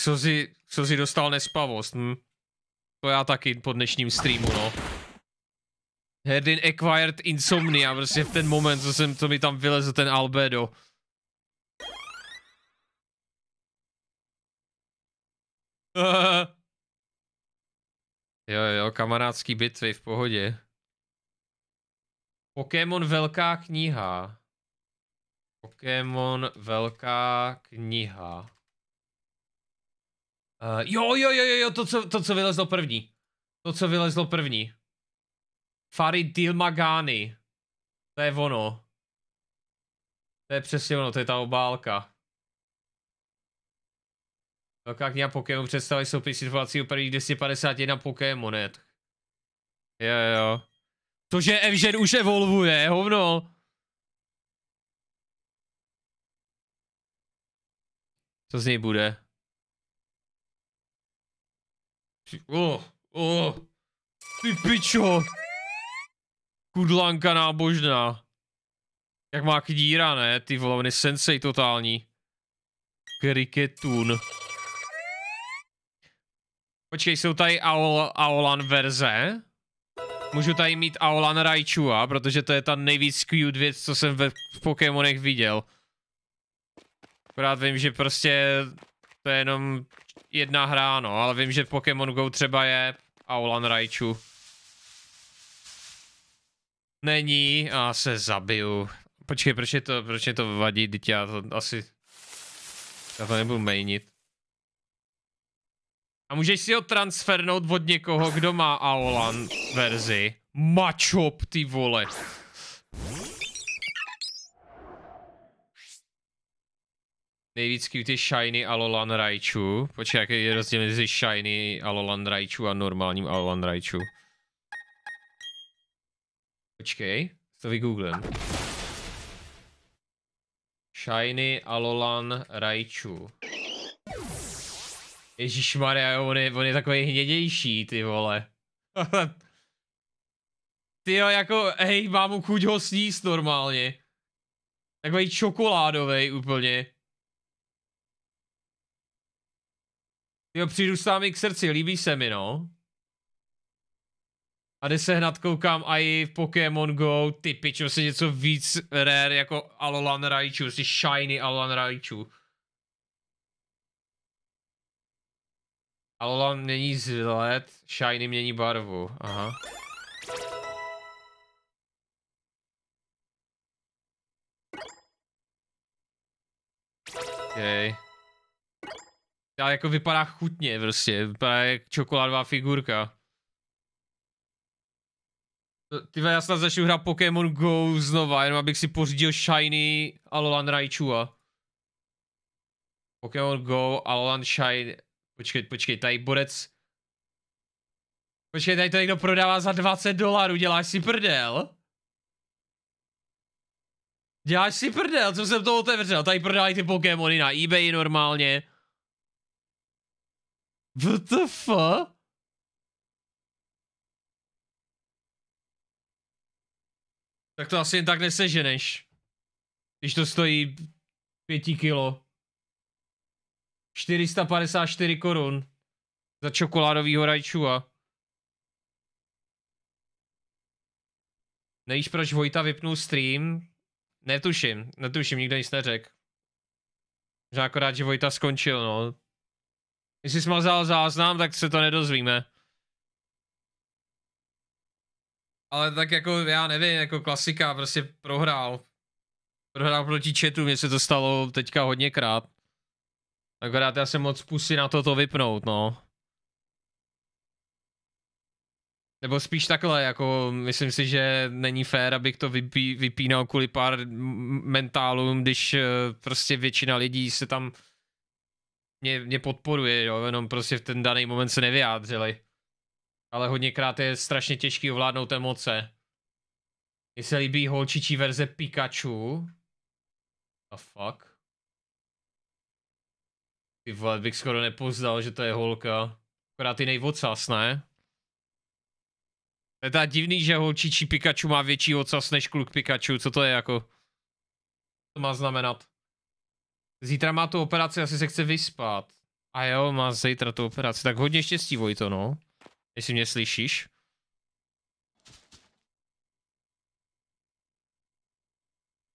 Co co si dostal nespavost, hm? To já taky po dnešním streamu, no. Herdin acquired insomnia, prostě v ten moment, co jsem, to mi tam vylezl ten albedo. jo, jo, kamarádský bitvy, v pohodě. Pokémon velká kniha. Pokémon velká kniha. Uh, jo, jo, jo, jo, to co, to, co vylezlo první. To, co vylezlo první. Farid Dilmagani. To je ono. To je přesně ono, to je ta obálka. Velká kniha Pokémon představuje soupis informací o prvních 251 Pokémonet. Jo, jo. To, že Evžen už evolvuje, hovno. Co z něj bude? O, oh, o, oh. ty pičo. Kudlanka nábožná. Jak má kdíra, ne? Ty volovny sensei totální. Kriketun. Počkej, jsou tady Aol Aolan verze. Můžu tady mít Aolan Raichua, protože to je ta nejvíc cute věc, co jsem ve Pokémonech viděl. Akorát vím, že prostě to je jenom jedna hra, no, ale vím, že Pokémon Go třeba je Aulan Raichu. Není, a se zabiju. Počkej, proč je to, proč je to vadí, teď já to asi... Já to nebudu mainit. A můžeš si ho transfernout od někoho, kdo má Aolan verzi. Mačop, ty vole. Nejvíc cutie Shiny Alolan Raichu. Počkej, jaký je rozdíl mezi Shiny Alolan Raichu a normálním Alolan Raichu? Počkej, to vygooglím. Shiny Alolan Raichu. Maria, on je, on je takový hnědější, ty vole. ty jo, jako, hej, mám chuť ho sníst normálně. Takový čokoládový úplně. Jo, přijdu sám i k srdci, líbí se mi, no. A jde se hned koukám a i v Pokémon Go, ty pičo, se něco víc rare jako Alolan Raichu, si prostě shiny Alolan Raichu. Alolan mění vzhled, shiny mění barvu, aha. Okay ta jako vypadá chutně prostě, vypadá jak čokoládová figurka. Ty já snad začnu hrát Pokémon Go znova, jenom abych si pořídil Shiny Alolan Raichua. Pokémon Go, Alolan Shiny, počkej, počkej, tady borec. Počkej, tady to někdo prodává za 20 dolarů, děláš si prdel? Děláš si prdel, co jsem to otevřel, tady prodávají ty Pokémony na Ebay normálně fuck? Tak to asi jen tak neseženeš. Když to stojí 5 kilo. 454 korun. Za čokoládovýho rajčua. Nevíš, proč Vojta vypnul stream? Netuším, netuším, nikdo nic neřekl. Že akorát, že Vojta skončil, no. Jestli smazal záznam, tak se to nedozvíme. Ale tak jako, já nevím, jako klasika, prostě prohrál. Prohrál proti chatu, mně se to stalo teďka hodněkrát. Akorát já jsem moc pusy na toto vypnout, no. Nebo spíš takhle, jako myslím si, že není fér, abych to vypí, vypínal kvůli pár mentálům, když eh, prostě většina lidí se tam mě, mě podporuje, jo, jenom prostě v ten daný moment se nevyjádřili. Ale hodněkrát je strašně těžký ovládnout emoce. Mně se líbí holčičí verze Pikachu. A fuck. Ty vole, bych skoro nepoznal, že to je holka. Akorát ty nejvocas, ne? To je ta divný, že holčičí Pikachu má větší ocas než kluk Pikachu, co to je jako? Co to má znamenat? Zítra má tu operaci, asi se chce vyspat. A jo, má zítra tu operaci. Tak hodně štěstí, Vojto, no. Jestli mě slyšíš.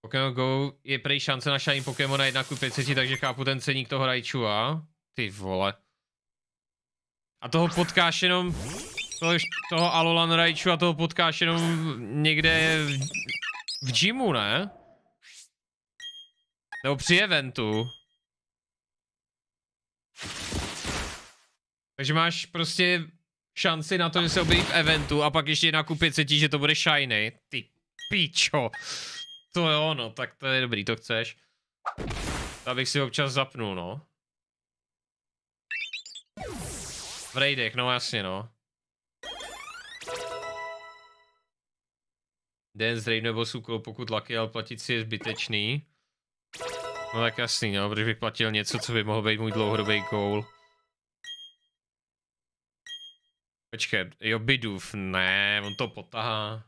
Pokémon Go je prej šance na šání Pokémona 1 k 500, takže chápu ten ceník toho a Ty vole. A toho potkáš jenom... Toho, toho Alolan Raichu a toho potkáš jenom někde v, v gymu, ne? Nebo při eventu. Takže máš prostě šanci na to, že se objeví v eventu a pak ještě nakupit cítí, že to bude shiny. Ty pičo. To je ono, tak to je dobrý, to chceš. To bych si občas zapnul, no. V raidech, no jasně, no. Den z raid nebo sukou, pokud laky, ale platit si je zbytečný. No tak jasný, no, protože bych platil něco, co by mohl být můj dlouhodobý goal. Počkej, jo, Bidův, ne, on to potahá.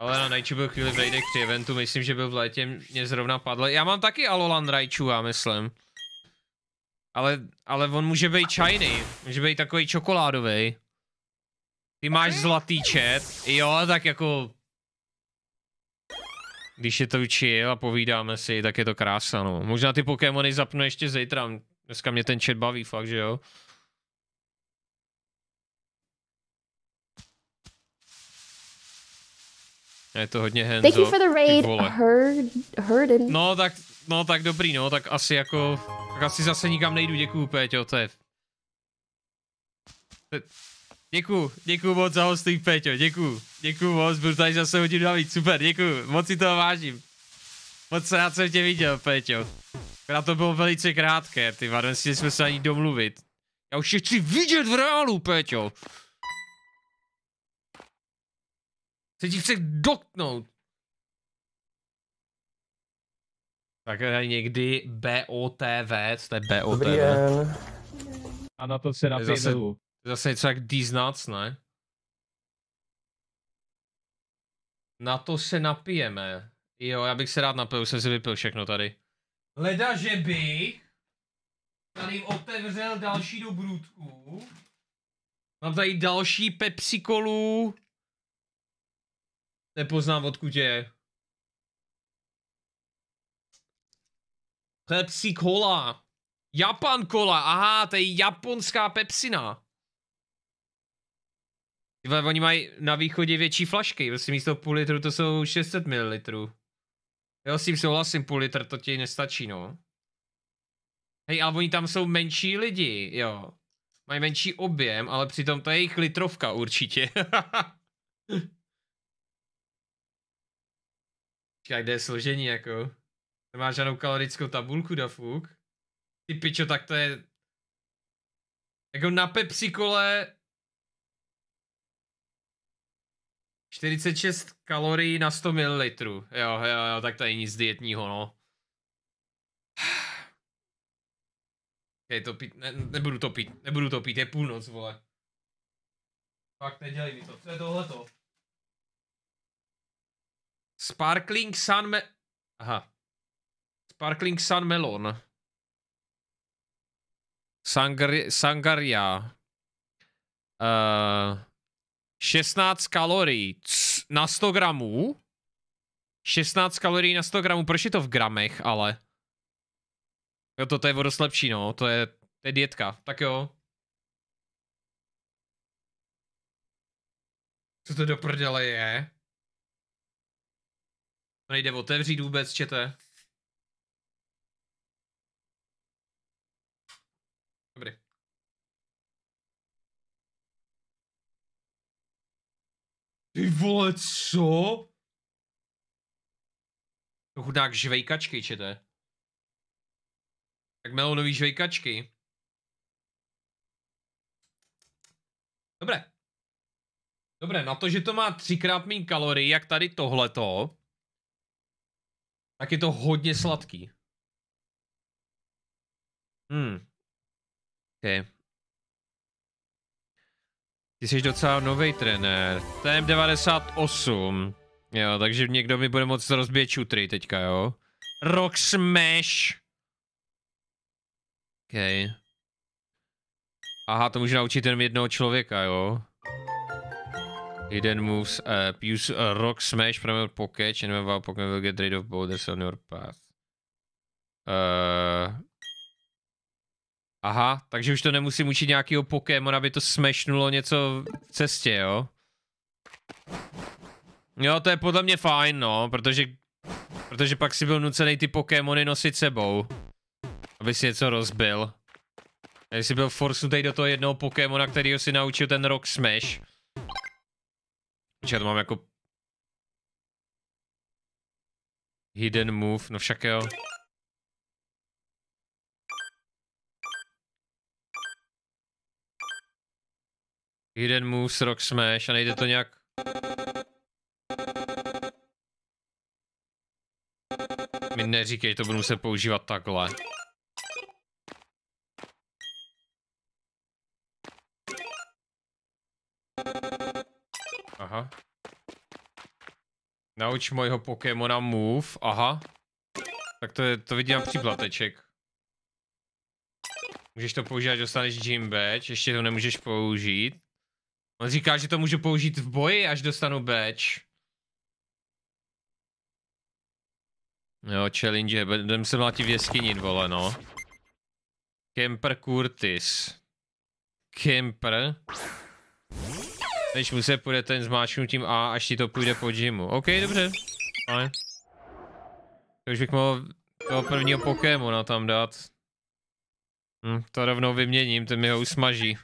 Ale na Raichu byl chvíli vejde k eventu, myslím, že byl v létě, mě zrovna padl. Já mám taky Alolan Raichu, já myslím. Ale, ale on může být čajný, může být takový čokoládový. Ty máš zlatý chat, jo, tak jako když je to chill a povídáme si, tak je to krása, no. Možná ty Pokémony zapnu ještě zítra. Dneska mě ten chat baví fakt, že jo? Je to hodně hands Thank you for the raid, heard, heard it. No tak, no tak dobrý, no, tak asi jako, tak asi zase nikam nejdu, děkuju, Péťo, To je... Děkuju, děkuju moc za hostý, Peťo, děkuju, děkuju moc, budu tady zase hodinu víc, super, děkuju, moc si toho vážím. Moc rád jsem tě viděl, Peťo. Akorát to bylo velice krátké, ty vadem si jsme se ani domluvit. Já už tě chci vidět v reálu, Peťo. Se ti chce dotknout. Tak někdy BOTV, co to je BOTV? Dobrý den. A na to se napijdu. Zase něco jak These Nuts, ne? Na to se napijeme. Jo, já bych se rád napil, už jsem si vypil všechno tady. Leda, že bych tady otevřel další dobrůdku. Mám tady další Pepsi kolu. Nepoznám, odkud je. Pepsi kola. Japan kola, aha, to je japonská pepsina. Tyhle, oni mají na východě větší flašky, prostě místo půl litru to jsou 600 ml. Jo, s tím souhlasím, půl litr to ti nestačí, no. Hej, ale oni tam jsou menší lidi, jo. Mají menší objem, ale přitom to je jejich litrovka určitě. Čekaj, kde je složení, jako? Nemá žádnou kalorickou tabulku, fuk. Ty pičo, tak to je... Jako na Pepsi kole 46 kalorií na 100 ml. Jo, jo, jo, tak to je nic dietního, no. Hej, to pít, ne, nebudu to pít, nebudu to pít, je půlnoc, vole. Fakt nedělej mi to, co je tohleto? Sparkling Sun me... Aha. Sparkling Sun Melon. Sangri... Sangaria. Uh, 16 kalorií na 100 gramů. 16 kalorií na 100 gramů, proč je to v gramech, ale? Jo, to, to je vodost lepší, no, to je, to je dietka, tak jo. Co to do prdele je? To nejde otevřít vůbec, čete. Ty vole, co? Chudák žvejkačky, to Tak melonový žvejkačky. Dobré. Dobré, na to, že to má třikrát méně kalorii, jak tady tohleto, tak je to hodně sladký. Hmm. Okay. Ty jsi docela nový trenér. TM98. Jo, takže někdo mi bude moc rozbít šutry teďka, jo. Rock Smash. OK. Aha, to může naučit jenom jednoho člověka, jo. jeden moves, up. Eh, use a eh, rock smash from your pocket and when Pokemon will get rid of boulders on your path. Eh, uh, Aha, takže už to nemusím učit nějakého Pokémona, aby to smešnulo něco v cestě, jo? Jo, to je podle mě fajn, no, protože... Protože pak si byl nucený ty Pokémony nosit sebou. Aby si něco rozbil. Já si byl forsnutý do toho jednoho Pokémona, kterýho si naučil ten Rock Smash. já to mám jako... Hidden move, no však jo. Jeden moves, rock smash a nejde to nějak... Mi neříkej, to budu muset používat takhle. Aha. Nauč mojho Pokémona move, aha. Tak to, je, to vidím příplateček. Můžeš to používat, dostaneš gym badge, ještě to nemůžeš použít. On říká, že to můžu použít v boji, až dostanu beč. Jo, challenge, budem se mlátit v jeskyni, vole, no. Kemper Curtis. Kemper. Než mu se půjde ten zmáčknutím A, až ti to půjde po gymu. OK, dobře. Fajn. To už bych mohl toho prvního Pokémona tam dát. Hm, to rovnou vyměním, ten mi ho usmaží.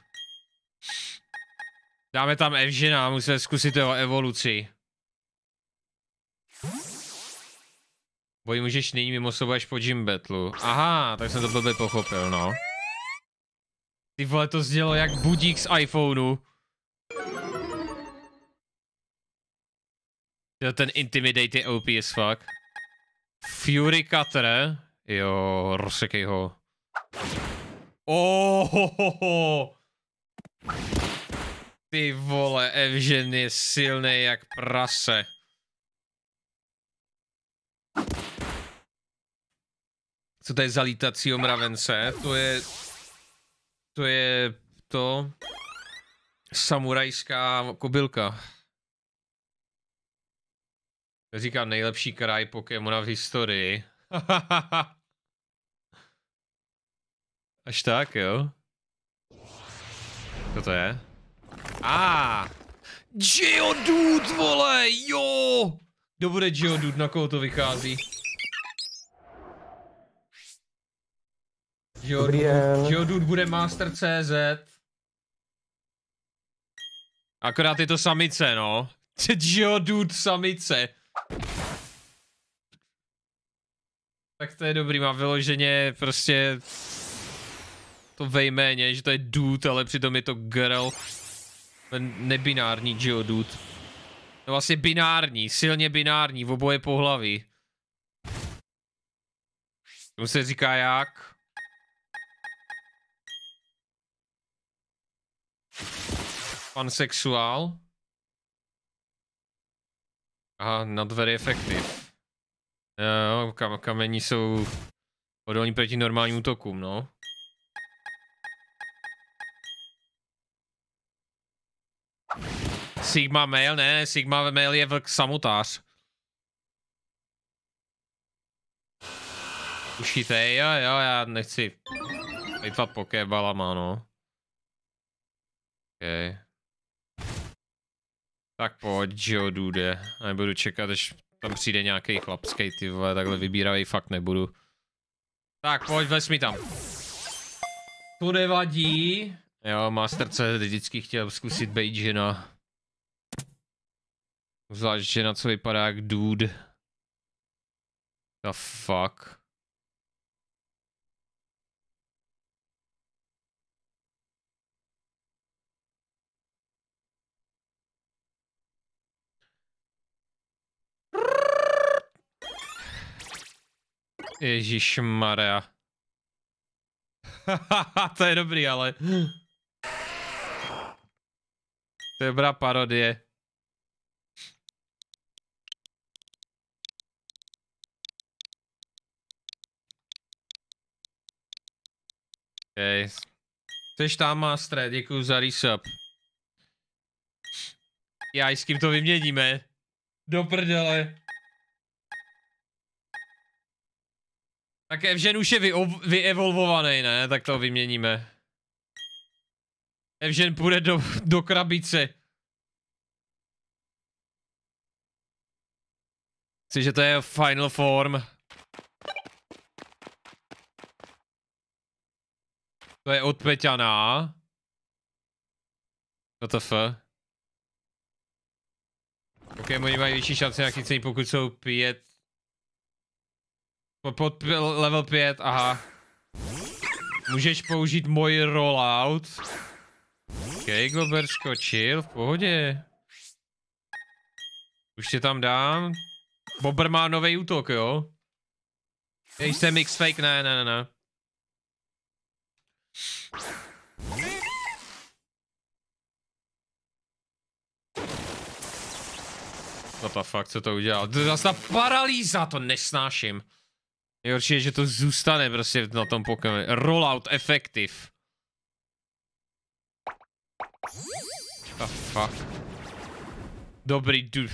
Dáme tam Evžina, musíme zkusit jeho evoluci. Boj můžeš nyní mimo sebe až po gym battlu. Aha, tak jsem to blbě pochopil, no. Ty vole, to zdělo jak budík z iPhoneu. Ten Intimidate je OP as fuck. Fury Cutter. Jo, rozsekej ho. ho. Ty vole, Evžen je silný jak prase. Co to je za lítacího mravence? To je... To je to... Samurajská kobylka. Říká nejlepší kraj Pokémona v historii. Až tak, jo? Co to je? A. Ah. Geodude, vole, jo! Kdo bude Geodude, na koho to vychází? Geodude, Geodude bude Master CZ. Akorát je to samice, no. Geodude samice. Tak to je dobrý, má vyloženě prostě to vejméně, že to je dude, ale přitom je to girl nebinární, geodud. No vlastně binární, silně binární, v oboje pohlaví. Tomu se říká jak? Pansexuál? Aha, not very effective. Jo, kam, kamení jsou odolní proti normálním útokům, no. Sigma Mail, ne, Sigma Mail je vlk samotář. Ušíte, jo, jo, já nechci vytvat pokébalama, no. Okay. Tak pojď, jo, dude. A nebudu čekat, až tam přijde nějaký chlapský, ty vole, takhle vybíravý fakt nebudu. Tak pojď, vez mi tam. To nevadí. Jo, Master C vždycky chtěl zkusit být žena. Zvlášť, že na co vypadá jak dude. The fuck. Ježíš Maria. to je dobrý, ale. To je dobrá parodie. Okay. Jseš tam, Mastre, děkuji za resub. Já i s kým to vyměníme. Do prdele. Tak Evžen už je vyevolvovaný, ne? Tak to vyměníme. Evžen půjde do, do krabice. Chci, že to je final form. To je od Peťana. Ok, oni mají větší šance na chycení, pokud jsou pět. Pod, pod level 5, aha. Můžeš použít můj rollout. Ok, okay, chill, v pohodě. Už tě tam dám. Bobr má nový útok, jo? Jsem X-Fake, ne, ne, ne, ne. What the fuck, co to udělal? To zase ta paralýza, to nesnáším. Je určitě, že to zůstane prostě na tom Pokémon. Rollout effective. The ah, fuck. Dobrý dude.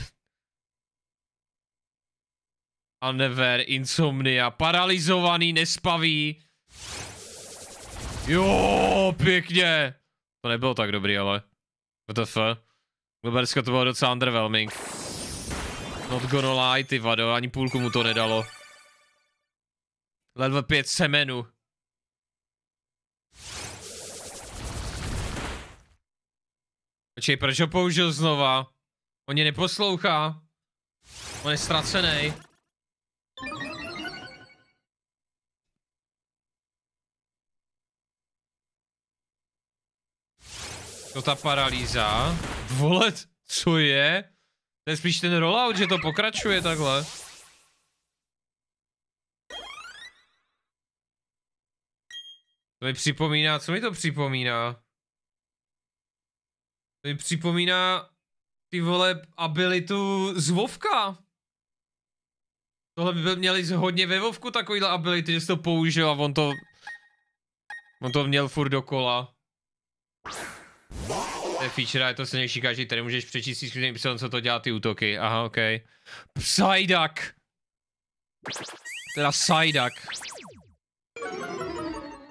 A never, insomnia, paralizovaný, nespaví. Jo, pěkně. To nebylo tak dobrý, ale. WTF. Globersko to bylo docela underwhelming. Not gonna lie, ty vado, ani půlku mu to nedalo. Level 5 semenu. Počkej, proč ho použil znova? On mě neposlouchá. On je ztracenej. To no ta paralýza. Vole, co je? To je spíš ten rollout, že to pokračuje takhle. To mi připomíná, co mi to připomíná? To mi připomíná ty vole abilitu z Vovka. Tohle by měli hodně ve Vovku takovýhle ability, že jsi to použil a on to... On to měl furt dokola je feature je to silnější každý, tady můžeš přečíst si co to dělá ty útoky. Aha, ok. Psyduck! Teda Psyduck.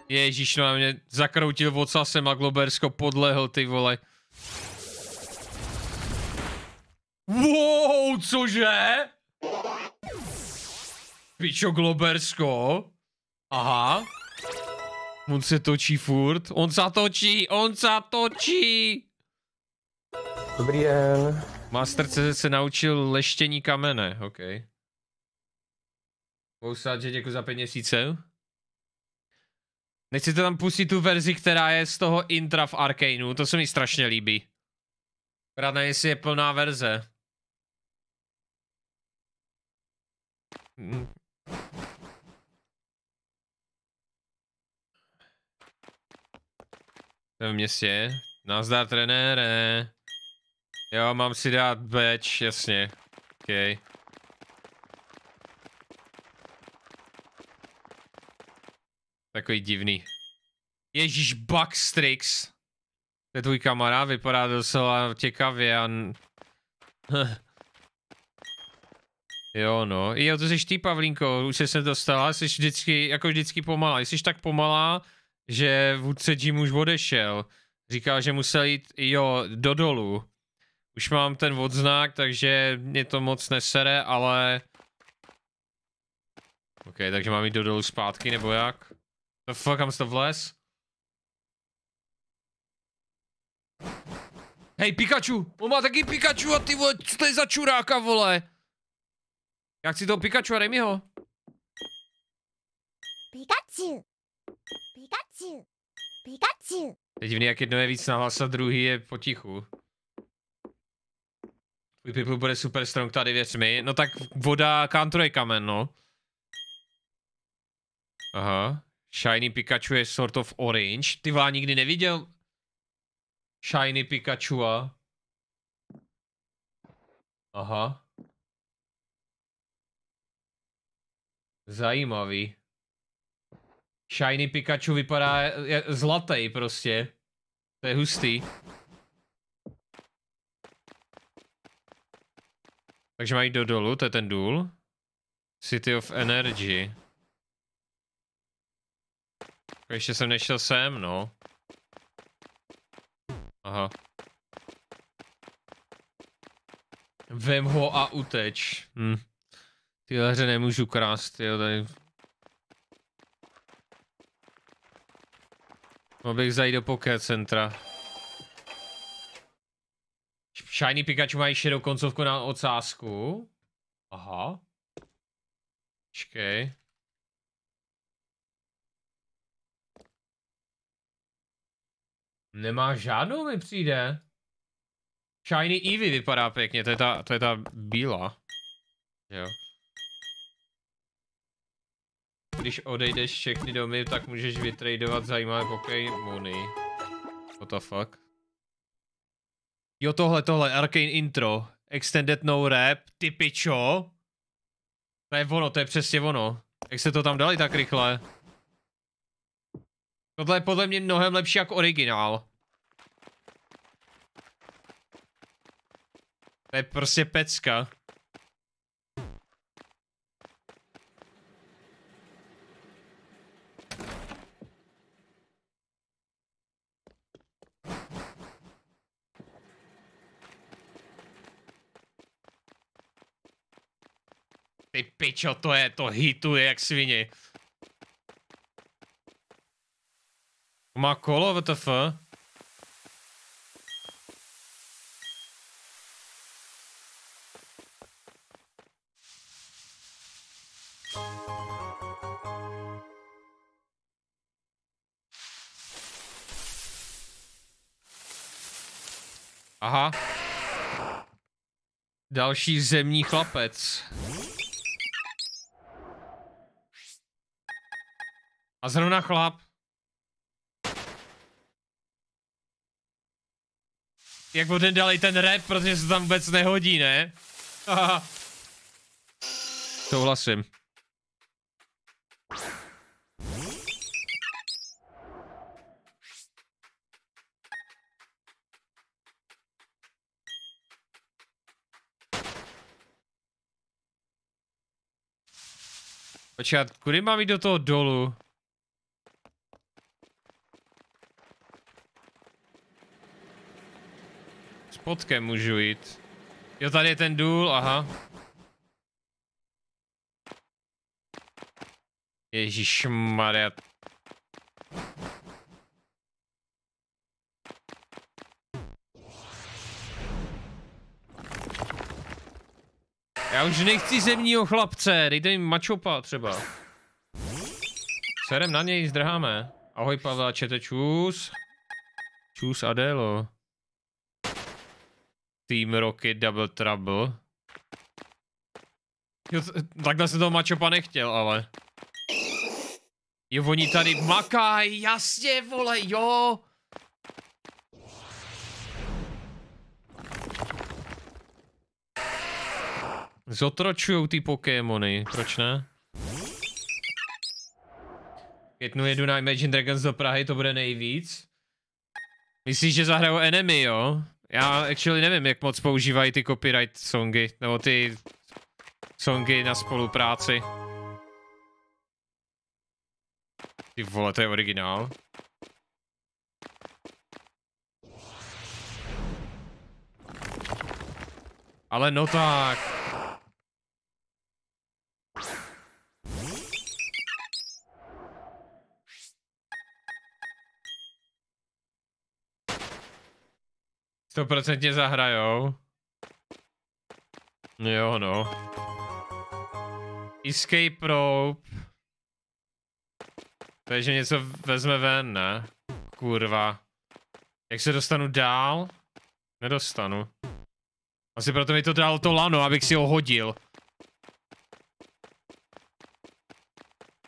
Ježíš, no mě zakroutil vocasem a Globersko podlehl, ty vole. Wow, cože? Pičo Globersko? Aha. On se točí furt. On se točí, on se točí. Dobrý den. Master se, se naučil leštění kamene, OK. Bousad, že děkuji za pět měsíce. Nechcete tam pustit tu verzi, která je z toho intra v Arcaneu, to se mi strašně líbí. Rád jestli je plná verze. Hmm. je v městě. Nazdar trenére. Jo, mám si dát beč, jasně. OK. Takový divný. Ježíš Bugstrix. To je tvůj kamarád, vypadá docela těkavě a... jo no, jo to jsi ty Pavlínko, už jsem dostala, jsi vždycky, jako vždycky pomalá, jsi tak pomalá, že vůdce Jim už odešel. Říkal, že musel jít, jo, do dolu. Už mám ten odznak, takže mě to moc nesere, ale... OK, takže mám jít do dolu zpátky, nebo jak? The fuck, kam jsi to vles? Hej, Pikachu! On má taky Pikachu a ty vole, co to je za čuráka, vole? Já chci toho Pikachu a dej mi ho. Pikachu! Pikachu. Pikachu. Je divný, jak jedno je víc hlas a druhý je potichu. Tvůj Pipu bude super strong, tady věř mi. No tak voda kantruje kamen, no. Aha. Shiny Pikachu je sort of orange. Ty vá nikdy neviděl Shiny Pikachu a... Aha. Zajímavý. Shiny Pikachu vypadá zlatý prostě. To je hustý. Takže mají do dolu, to je ten důl. City of Energy. Ještě jsem nešel sem, no. Aha. Vem ho a uteč. Hm. Tyhle hře nemůžu krást, jo, tady Mohl bych zajít do Poké centra. Shiny Pikachu mají šedou koncovku na ocásku. Aha. Počkej. Nemá žádnou, mi přijde. Shiny Eevee vypadá pěkně, to je ta, to je ta bílá. Jo. Když odejdeš všechny domy, tak můžeš vytradovat zajímavé Pokémony. What the fuck? Jo tohle, tohle, Arcane Intro. Extended No Rap, ty pičo. To je ono, to je přesně ono. Jak se to tam dali tak rychle? Tohle je podle mě mnohem lepší jak originál. To je prostě pecka. Ty pičo, to je, to hituje jak svině. Má kolo, vtf. Aha. Další zemní chlapec. zrovna chlap. Jak bude ten dali ten rap, protože se tam vůbec nehodí, ne? Aha. Souhlasím. Počkat, kudy mám jít do toho dolu? Potkem můžu jít. Jo, tady je ten důl, aha. Ježíš Maria. Já už nechci zemního chlapce, dejte mi mačopa třeba. Serem na něj, zdrháme. Ahoj Pavla, čete čus. Čus Adélo. Team Rocky Double Trouble. Jo, takhle se toho mačopa nechtěl, ale. Jo, oni tady makaj. jasně, vole, jo. Zotročujou ty Pokémony, proč ne? Květnu jedu na Imagine Dragons do Prahy, to bude nejvíc. Myslíš, že zahrajou Enemy, jo? Já actually nevím, jak moc používají ty copyright songy, nebo ty songy na spolupráci. Ty vole, to je originál. Ale no tak. 100% zahrajou. Jo, no. Escape rope. Takže něco vezme ven, ne? Kurva. Jak se dostanu dál? Nedostanu. Asi proto mi to dal to lano, abych si ho hodil.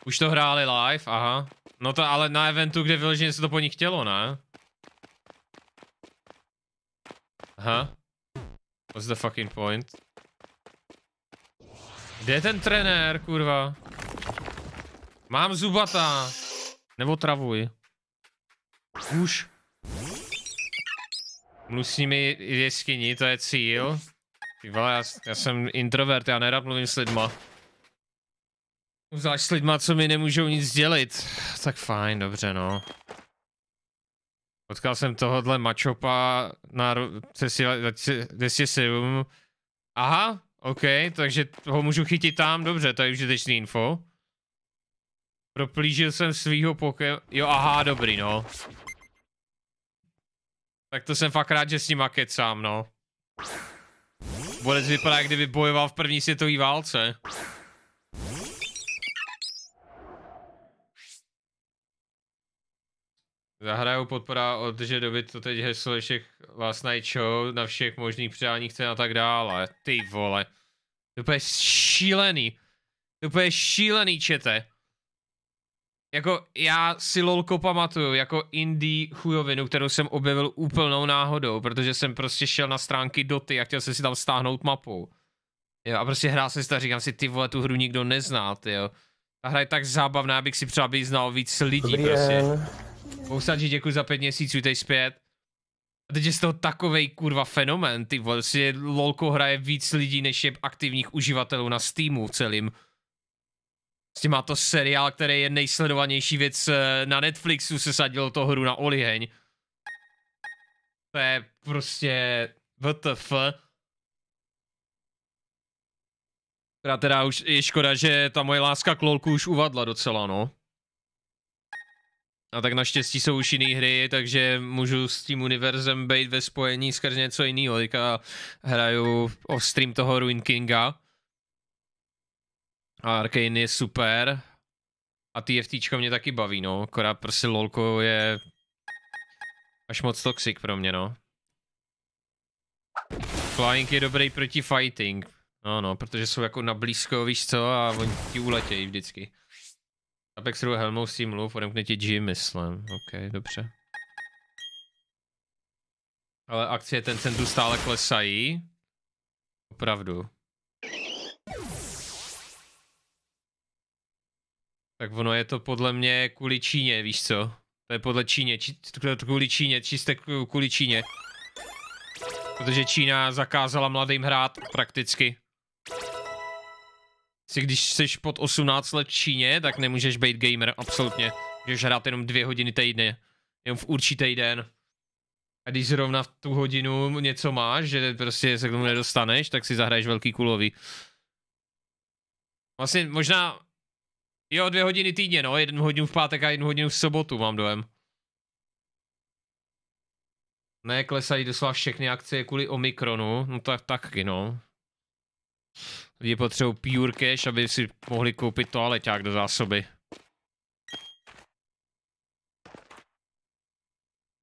Už to hráli live, aha. No to ale na eventu, kde vyloženě se to po nich chtělo, ne? Aha. What's the fucking point? Kde je ten trenér, kurva? Mám zubata. Nebo travuj. Už. Musí mi jeskyni, to je cíl. Ty vole, já, já jsem introvert, já nerad mluvím s lidma. Zvlášť s lidma, co mi nemůžou nic dělit. Tak fajn, dobře no. Potkal jsem tohohle mačopa na cestě 7. Aha, OK, takže ho můžu chytit tam, dobře, to je užitečný info. Proplížil jsem svýho poke... Jo, aha, dobrý, no. Tak to jsem fakt rád, že s ním kecám, no. Bude vypadá, kdyby bojoval v první světové válce. Zahrajou podpora od že doby to teď heslo všech last night show na všech možných předáních cen a tak dále. Ty vole. To je šílený. To je šílený čete. Jako já si lolko pamatuju jako indie chujovinu, kterou jsem objevil úplnou náhodou, protože jsem prostě šel na stránky doty a chtěl jsem si tam stáhnout mapu. Jo, a prostě hrál jsem si to a říkám si, ty vole, tu hru nikdo nezná, ty jo. Ta hra je tak zábavná, abych si třeba by znal víc lidí, Dobrý prostě. Je. Bousanji, děkuji za pět měsíců, teď zpět. A teď je z toho takovej kurva fenomen, ty vole, si lolko hraje víc lidí, než je aktivních uživatelů na Steamu celým. Prostě má to seriál, který je nejsledovanější věc eh, na Netflixu, se sadilo to hru na oliheň. To je prostě... WTF. Teda, teda už je škoda, že ta moje láska k lolku už uvadla docela, no. A tak naštěstí jsou už jiné hry, takže můžu s tím univerzem být ve spojení skrz něco jiného. Teďka hraju o stream toho Ruin Kinga. A Arkane je super. A TFT mě taky baví, no. Akorát prostě lolko je až moc toxic pro mě, no. Flying je dobrý proti fighting. No, no, protože jsou jako na blízko, víš co, a oni ti uletějí vždycky. Apexovou helmou si mluv, ti G, myslím. OK, dobře. Ale akcie centu stále klesají. Opravdu. Tak ono je to podle mě kvůli Číně, víš co? To je podle Číně, či, kvůli Číně, čisté kvůli Číně. Protože Čína zakázala mladým hrát prakticky si když jsi pod 18 let Číně, tak nemůžeš být gamer, absolutně. Můžeš hrát jenom dvě hodiny týdně. Jenom v určitý den. A když zrovna v tu hodinu něco máš, že prostě se k tomu nedostaneš, tak si zahraješ velký kulový. Vlastně možná... Jo, dvě hodiny týdně, no. Jednu hodinu v pátek a jednu hodinu v sobotu mám dojem. Ne, klesají doslova všechny akcie kvůli Omikronu. No tak taky, no. Lidi potřebují pure cash, aby si mohli koupit toaleťák do zásoby.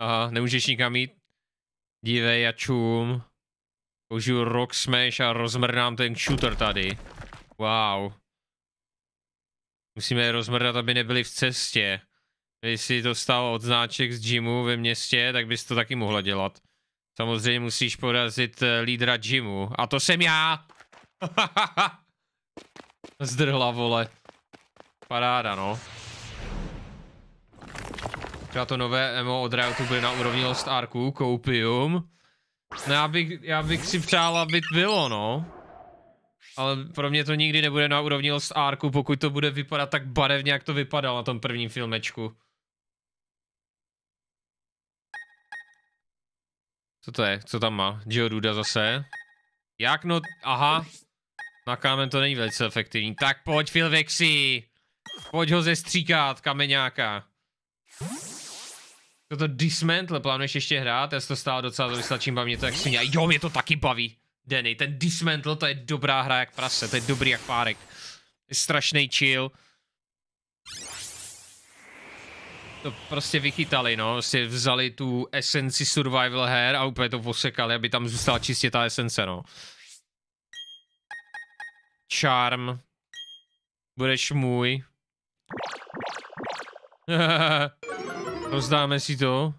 Aha, nemůžeš nikam jít? Dívej, já čum. Použiju rock smash a rozmrdám ten shooter tady. Wow. Musíme je rozmrdat, aby nebyli v cestě. Když jsi dostal od z gymu ve městě, tak bys to taky mohla dělat. Samozřejmě musíš porazit eh, lídra gymu. A to jsem já! Zdrhla, vole. Paráda, no. Třeba to nové emo od Riotu bude na úrovni Lost Arku, koupium. No já bych, já bych si přál, aby bylo, no. Ale pro mě to nikdy nebude na úrovni Lost Arku, pokud to bude vypadat tak barevně, jak to vypadalo na tom prvním filmečku. Co to je? Co tam má? Geoduda zase? Jak no? Aha. Na no kámen to není velice efektivní. Tak pojď, Filvexi! Pojď ho zestříkat, kameňáka. Toto dismantle plánuješ ještě hrát? Já si to stále docela vystačím, baví mě to jak A Jo, mě to taky baví. Denny, ten dismantle, to je dobrá hra jak prase, to je dobrý jak párek. Je strašný chill. To prostě vychytali, no, si prostě vzali tu esenci survival her a úplně to posekali, aby tam zůstala čistě ta esence, no. Charm. Budeš můj. Rozdáme si to.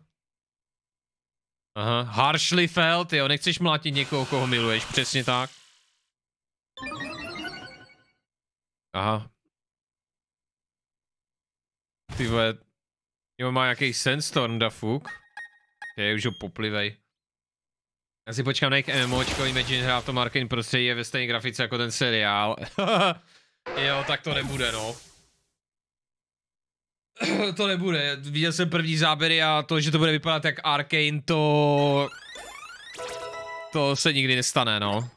Aha, harshly felt, jo, nechceš mlátit někoho, koho miluješ, přesně tak. Aha. Ty vole, jo, má nějaký sandstorm, da fuk. Je, už ho poplivej. Já si počkám na jejich MMOčko, Imagine hrá v tom arcane prostředí je ve stejné grafice jako ten seriál. jo, tak to nebude, no. to nebude, viděl jsem první záběry a to, že to bude vypadat jak Arkane, to... To se nikdy nestane, no.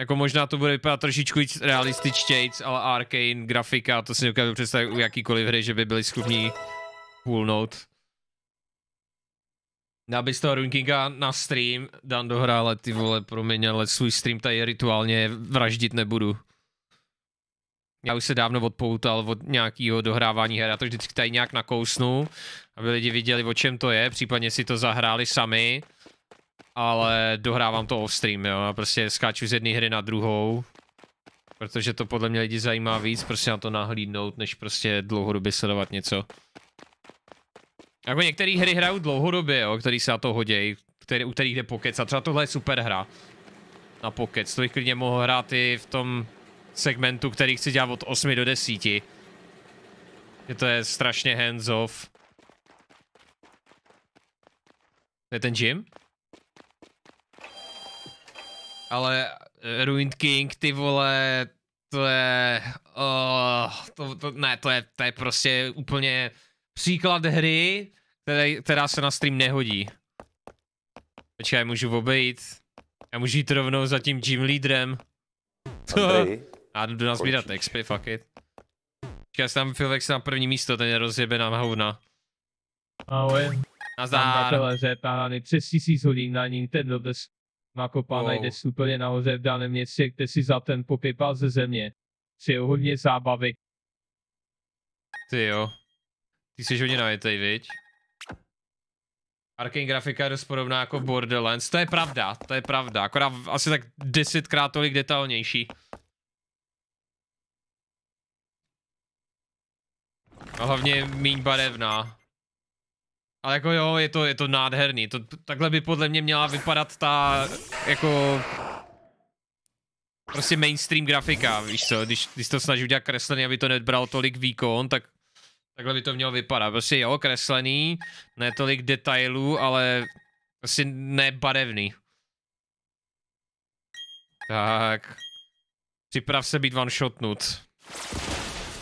Jako možná to bude vypadat trošičku víc realističtějc, ale Arkane, grafika, to si dokážu představit u jakýkoliv hry, že by byli cool hulnout. Já no, bych z toho Runkinga na stream, Dan dohrále, ty vole, promiň, ale svůj stream tady rituálně vraždit nebudu. Já už se dávno odpoutal od nějakého dohrávání her, já to vždycky tady nějak nakousnu, aby lidi viděli, o čem to je, případně si to zahráli sami, ale dohrávám to off stream, jo, já prostě skáču z jedné hry na druhou, protože to podle mě lidi zajímá víc, prostě na to nahlídnout, než prostě dlouhodobě sledovat něco. Jako některé hry hrajou dlouhodobě, jo, který se na to hodějí, který, u kterých jde pokec. A třeba tohle je super hra na pokec. To bych klidně mohl hrát i v tom segmentu, který chci dělat od 8 do 10. Je to je strašně hands off. To je ten gym? Ale eh, Ruined King, ty vole, to je, oh, to, to, ne, to je, to je prostě úplně příklad hry, Teda, která se na stream nehodí. Počkej, můžu obejít. Já můžu jít rovnou za tím gym leaderem. A jdu nazbírat XP, fuck it. Počkej, tam Filvex na první místo, ten je rozjebe na hovna. Ahoj. Nazdar. Tam na na přes tisíc hodin na Nintendo Desk. Nakopá wow. najdeš úplně nahoře v daném městě, kde si za ten popěpal ze země. Přijel hodně zábavy. Ty jo. Ty jsi hodně najetej, viď? Arkane grafika je dost podobná jako Borderlands, to je pravda, to je pravda, akorát asi tak desetkrát tolik detailnější. A no, hlavně méně barevná. Ale jako jo, je to, je to nádherný, to, takhle by podle mě měla vypadat ta, jako... Prostě mainstream grafika, víš co, když, když to snaží udělat kreslený, aby to nedbral tolik výkon, tak Takhle by to mělo vypadat. Prostě jo, kreslený, ne tolik detailů, ale asi prostě nebarevný. Tak. Připrav se být one shotnut.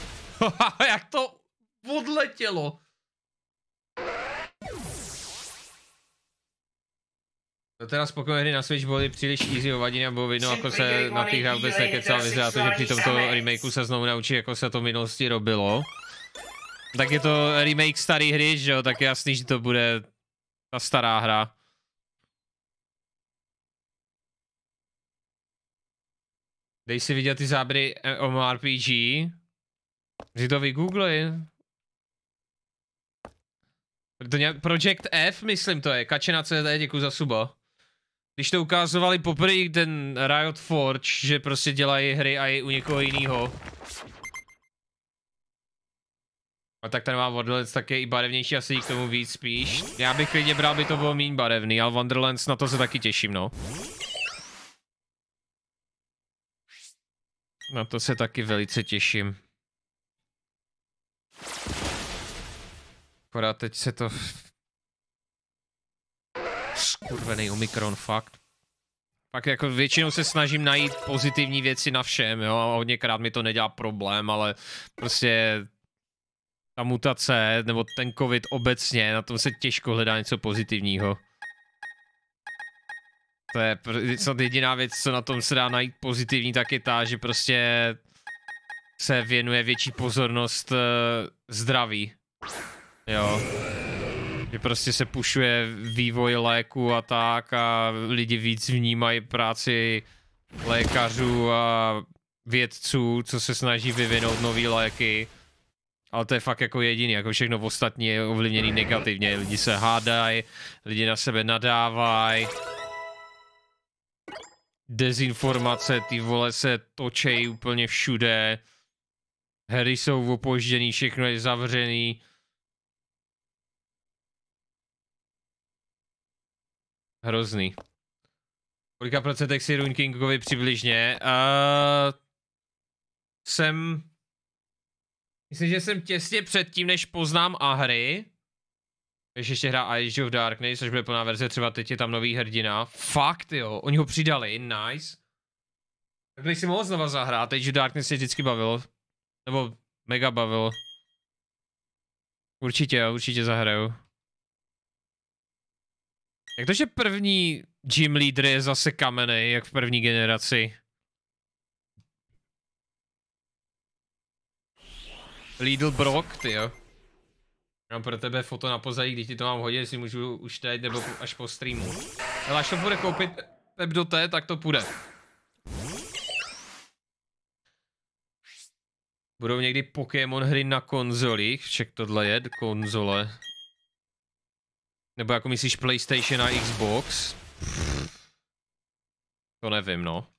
Jak to odletělo? To teda spokojové hry na Switch byly příliš easy ovadiny a bylo vidno, jako se na těch vůbec nekecal, vyzerá to, že při tomto remakeu se znovu naučí, jako se to v minulosti robilo. Tak je to remake staré hry, že jo, tak je jasný, že to bude ta stará hra. Dej si vidět ty záběry eh, RPG, že to vygoogli. To nějak, Project F, myslím to je. Kačena CD, děkuji za subo. Když to ukázovali poprvé ten Riot Forge, že prostě dělají hry a je u někoho jiného, a tak ten má Wonderlands také i barevnější, asi k tomu víc spíš. Já bych klidně bral, by to bylo méně barevný, ale Wonderlands na to se taky těším, no. Na to se taky velice těším. Akorát teď se to... Skurvený Omikron, fakt. Pak jako většinou se snažím najít pozitivní věci na všem, jo, a hodněkrát mi to nedělá problém, ale prostě ta mutace, nebo ten covid obecně, na tom se těžko hledá něco pozitivního. To je snad jediná věc, co na tom se dá najít pozitivní, tak je ta, že prostě se věnuje větší pozornost uh, zdraví. Jo. Že prostě se pušuje vývoj léku a tak a lidi víc vnímají práci lékařů a vědců, co se snaží vyvinout nové léky ale to je fakt jako jediný, jako všechno ostatní je ovlivněný negativně, lidi se hádají, lidi na sebe nadávají, dezinformace, ty vole se točejí úplně všude, hry jsou opožděný, všechno je zavřený, Hrozný. Kolika procentech si Ruin Kingovi přibližně? Uh, jsem Myslím, že jsem těsně předtím, než poznám a hry. Když ještě hra Age of Darkness, což bude plná verze, třeba teď je tam nový hrdina. Fakt jo, oni ho přidali, nice. Tak bych si mohl znova zahrát, Age of Darkness se vždycky bavilo. Nebo mega bavilo. Určitě, určitě zahraju. Jak to, že první gym leader je zase kamenej, jak v první generaci? Lidl Brock, ty jo. Mám pro tebe foto na pozadí, když ti to mám hodit, si můžu už teď nebo až po streamu. Ale až to bude koupit web do té, tak to půjde. Budou někdy Pokémon hry na konzolích, však tohle je konzole. Nebo jako myslíš PlayStation a Xbox? To nevím, no.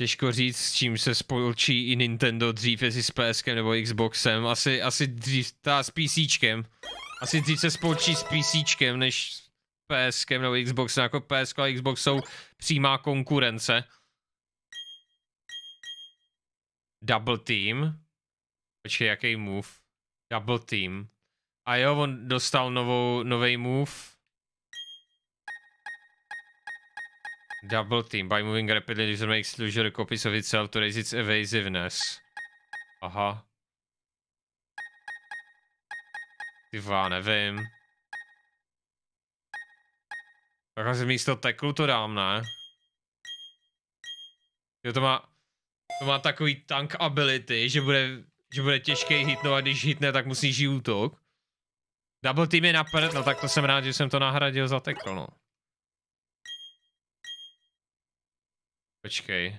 Těžko říct, s čím se spolčí i Nintendo dřív, jestli s PSkem nebo Xboxem. Asi, asi dřív, ta s PCčkem. Asi dřív se spolčí s PCčkem, než s PSkem nebo Xboxem. Jako PSK a Xbox jsou přímá konkurence. Double Team. Počkej, jaký move? Double Team. A jo, on dostal novou, nový move. Double team. By moving rapidly, user makes user copies of itself to raise its evasiveness. Aha. Ty nevím. Tak asi místo teklu to dám, ne? Jo, to má... To má takový tank ability, že bude, že bude těžký hitnout a když hitne, tak musí žít útok. Double team je na no tak to jsem rád, že jsem to nahradil za teklo, no. Počkej.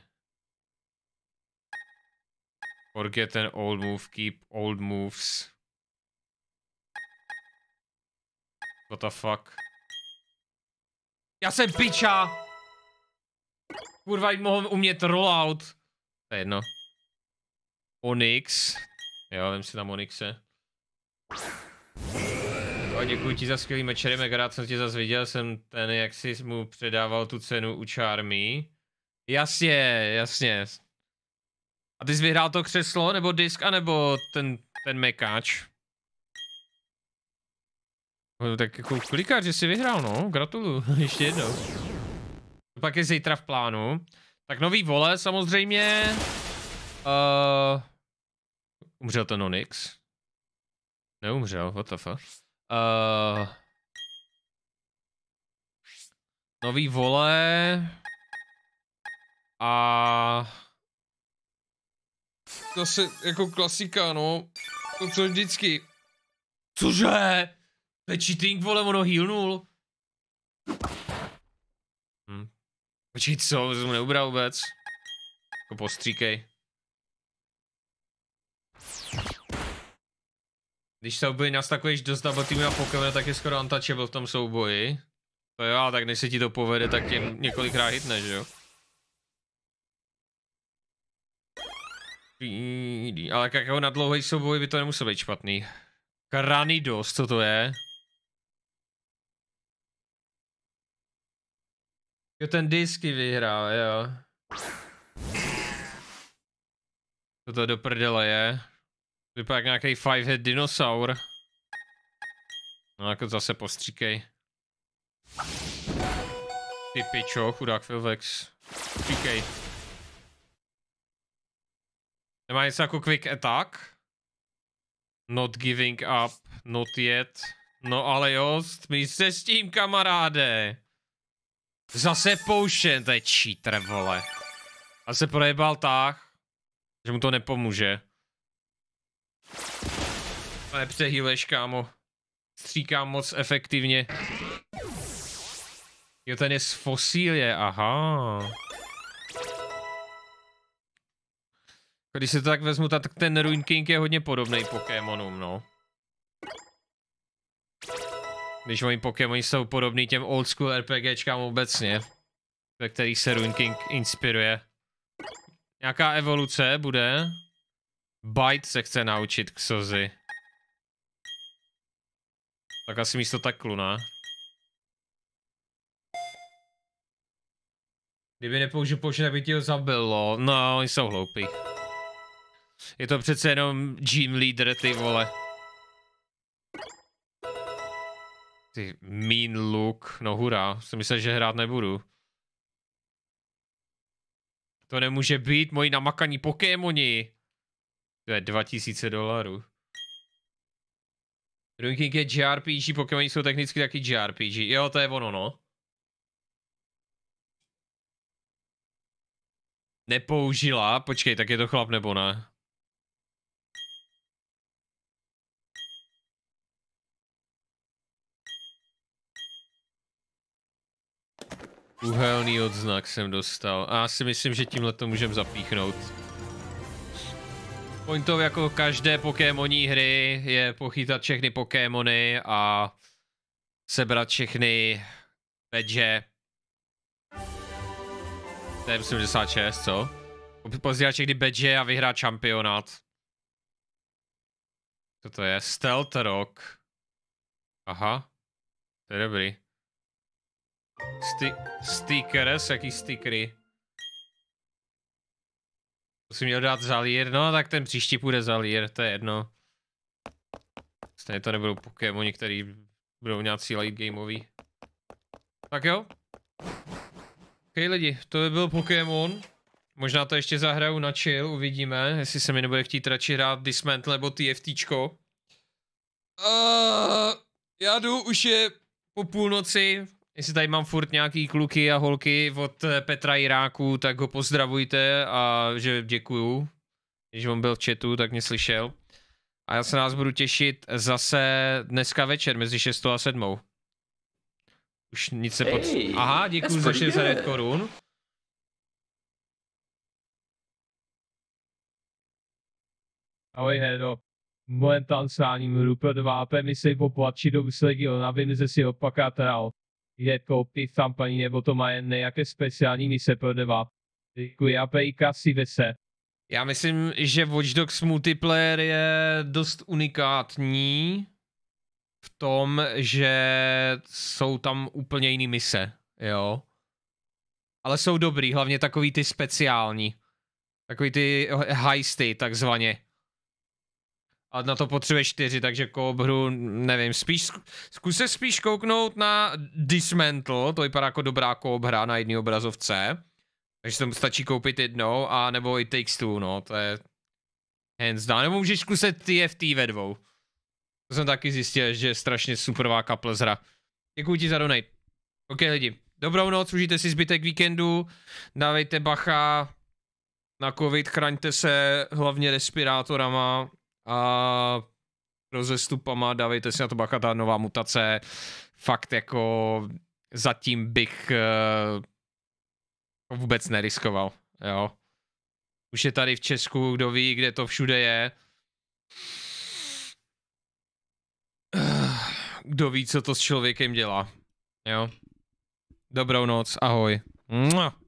Forget an old move, keep old moves. What the fuck? Já jsem piča! Kurva, mohl umět rollout. To je jedno. Onyx. Jo, vem si tam Onyxe. Jo, děkuji ti za skvělý mečery, mega rád jsem tě zase viděl, jsem ten, jak jsi mu předával tu cenu u Charmy. Jasně, jasně. A ty jsi vyhrál to křeslo, nebo disk, anebo ten, ten mekáč? No, tak jako klikáš, že jsi vyhrál, no. Gratuluju, ještě jednou. To pak je zítra v plánu. Tak nový vole, samozřejmě. Uh, umřel ten Onyx? Neumřel, what the fuck. Uh, nový vole. A to se jako klasika, no. To co vždycky. Cože? To je cheating, vole, ono healnul. Hm. Počkej, co? Jsem mu neubral vůbec. Jako postříkej. Když se úplně nastakoveš dost double týmu a Pokémon, tak je skoro untouchable v tom souboji. To jo, tak než se ti to povede, tak tě několikrát hitne, že jo? Ale jak jako na dlouhý souboj by to nemuselo být špatný. Kranidos, co to je? Jo, ten disky vyhrál, jo. Co to do prdele je? Vypadá jak nějaký five head dinosaur. No jako zase postříkej. Ty pičo, chudák Filvex. Říkej. Nemá něco jako quick attack? Not giving up, not yet. No ale jo, my se s tím, kamaráde. Zase potion, to je cheater, vole. A se projebal tak, že mu to nepomůže. Ale přehýleš, kámo. Stříkám moc efektivně. Jo, ten je z fosílie, aha. Když si to tak vezmu, tak ten Ruin King je hodně podobný Pokémonům, no. Když moji Pokémoni jsou podobný těm old school RPGčkám obecně, ve kterých se Ruin King inspiruje. Nějaká evoluce bude. Bite se chce naučit k sozi. Tak asi místo taklu, ne? Kdyby nepoužil počet, tak by ti ho zabilo. No. no, oni jsou hloupí. Je to přece jenom gym leader, ty vole. Ty mean look, no hurá, jsem myslel, že hrát nebudu. To nemůže být, moji namakaní Pokémoni. To je 2000 dolarů. Runking je JRPG, Pokémoni jsou technicky taky JRPG. Jo, to je ono, no. Nepoužila, počkej, tak je to chlap nebo ne? Uhelný odznak jsem dostal. A já si myslím, že tímhle to můžeme zapíchnout. Pointov jako každé pokémoní hry je pochytat všechny pokémony a sebrat všechny badge. To je 76, co? Pozdělat všechny badge a vyhrát šampionát. Co to je? Stealth Rock. Aha. To je dobrý. Sti stickers? Jaký stickery? To si měl dát zalír, no tak ten příští půjde zalír, to je jedno. Stejně to nebudou Pokémoni, který budou nějací late gameový. Tak jo. Ok lidi, to by byl Pokémon. Možná to ještě zahraju na chill, uvidíme, jestli se mi nebude chtít radši hrát Dismantle nebo TFTčko. Uh, eh, já jdu, už je po půlnoci, Jestli tady mám furt nějaký kluky a holky od eh, Petra Jiráku, tak ho pozdravujte a že děkuju. Když on byl v chatu, tak mě slyšel. A já se nás budu těšit zase dneska večer mezi 6 a 7. Už nic se pod... Hey, Aha, děkuji za 60 korun. Ahoj Hedo. Momentálně sáním rupe 2 pemisej poplatší do úsledí o viny ze si opaká trál je to ty kampaně nebo to má jen nějaké speciální mise pro dva. Děkuji a pejka si vese. Já myslím, že Watch Dogs multiplayer je dost unikátní v tom, že jsou tam úplně jiný mise, jo. Ale jsou dobrý, hlavně takový ty speciální. Takový ty heisty, takzvaně. A na to potřebuje čtyři, takže koop hru, nevím, spíš, zkus se spíš kouknout na Dismantle, to vypadá jako dobrá koop hra na jedné obrazovce. Takže tam stačí koupit jednou, a nebo i Takes Two, no, to je hands down. Nebo můžeš zkusit TFT ve dvou. To jsem taky zjistil, že je strašně superová kaple hra. Děkuji ti za donate. OK lidi, dobrou noc, užijte si zbytek víkendu, dávejte bacha na covid, chraňte se hlavně respirátorama, a rozestupama, dávejte si na to bacha, ta nová mutace, fakt jako zatím bych uh, vůbec neriskoval, jo. Už je tady v Česku, kdo ví, kde to všude je. Eh, kdo ví, co to s člověkem dělá, jo. Dobrou noc, ahoj. Mua.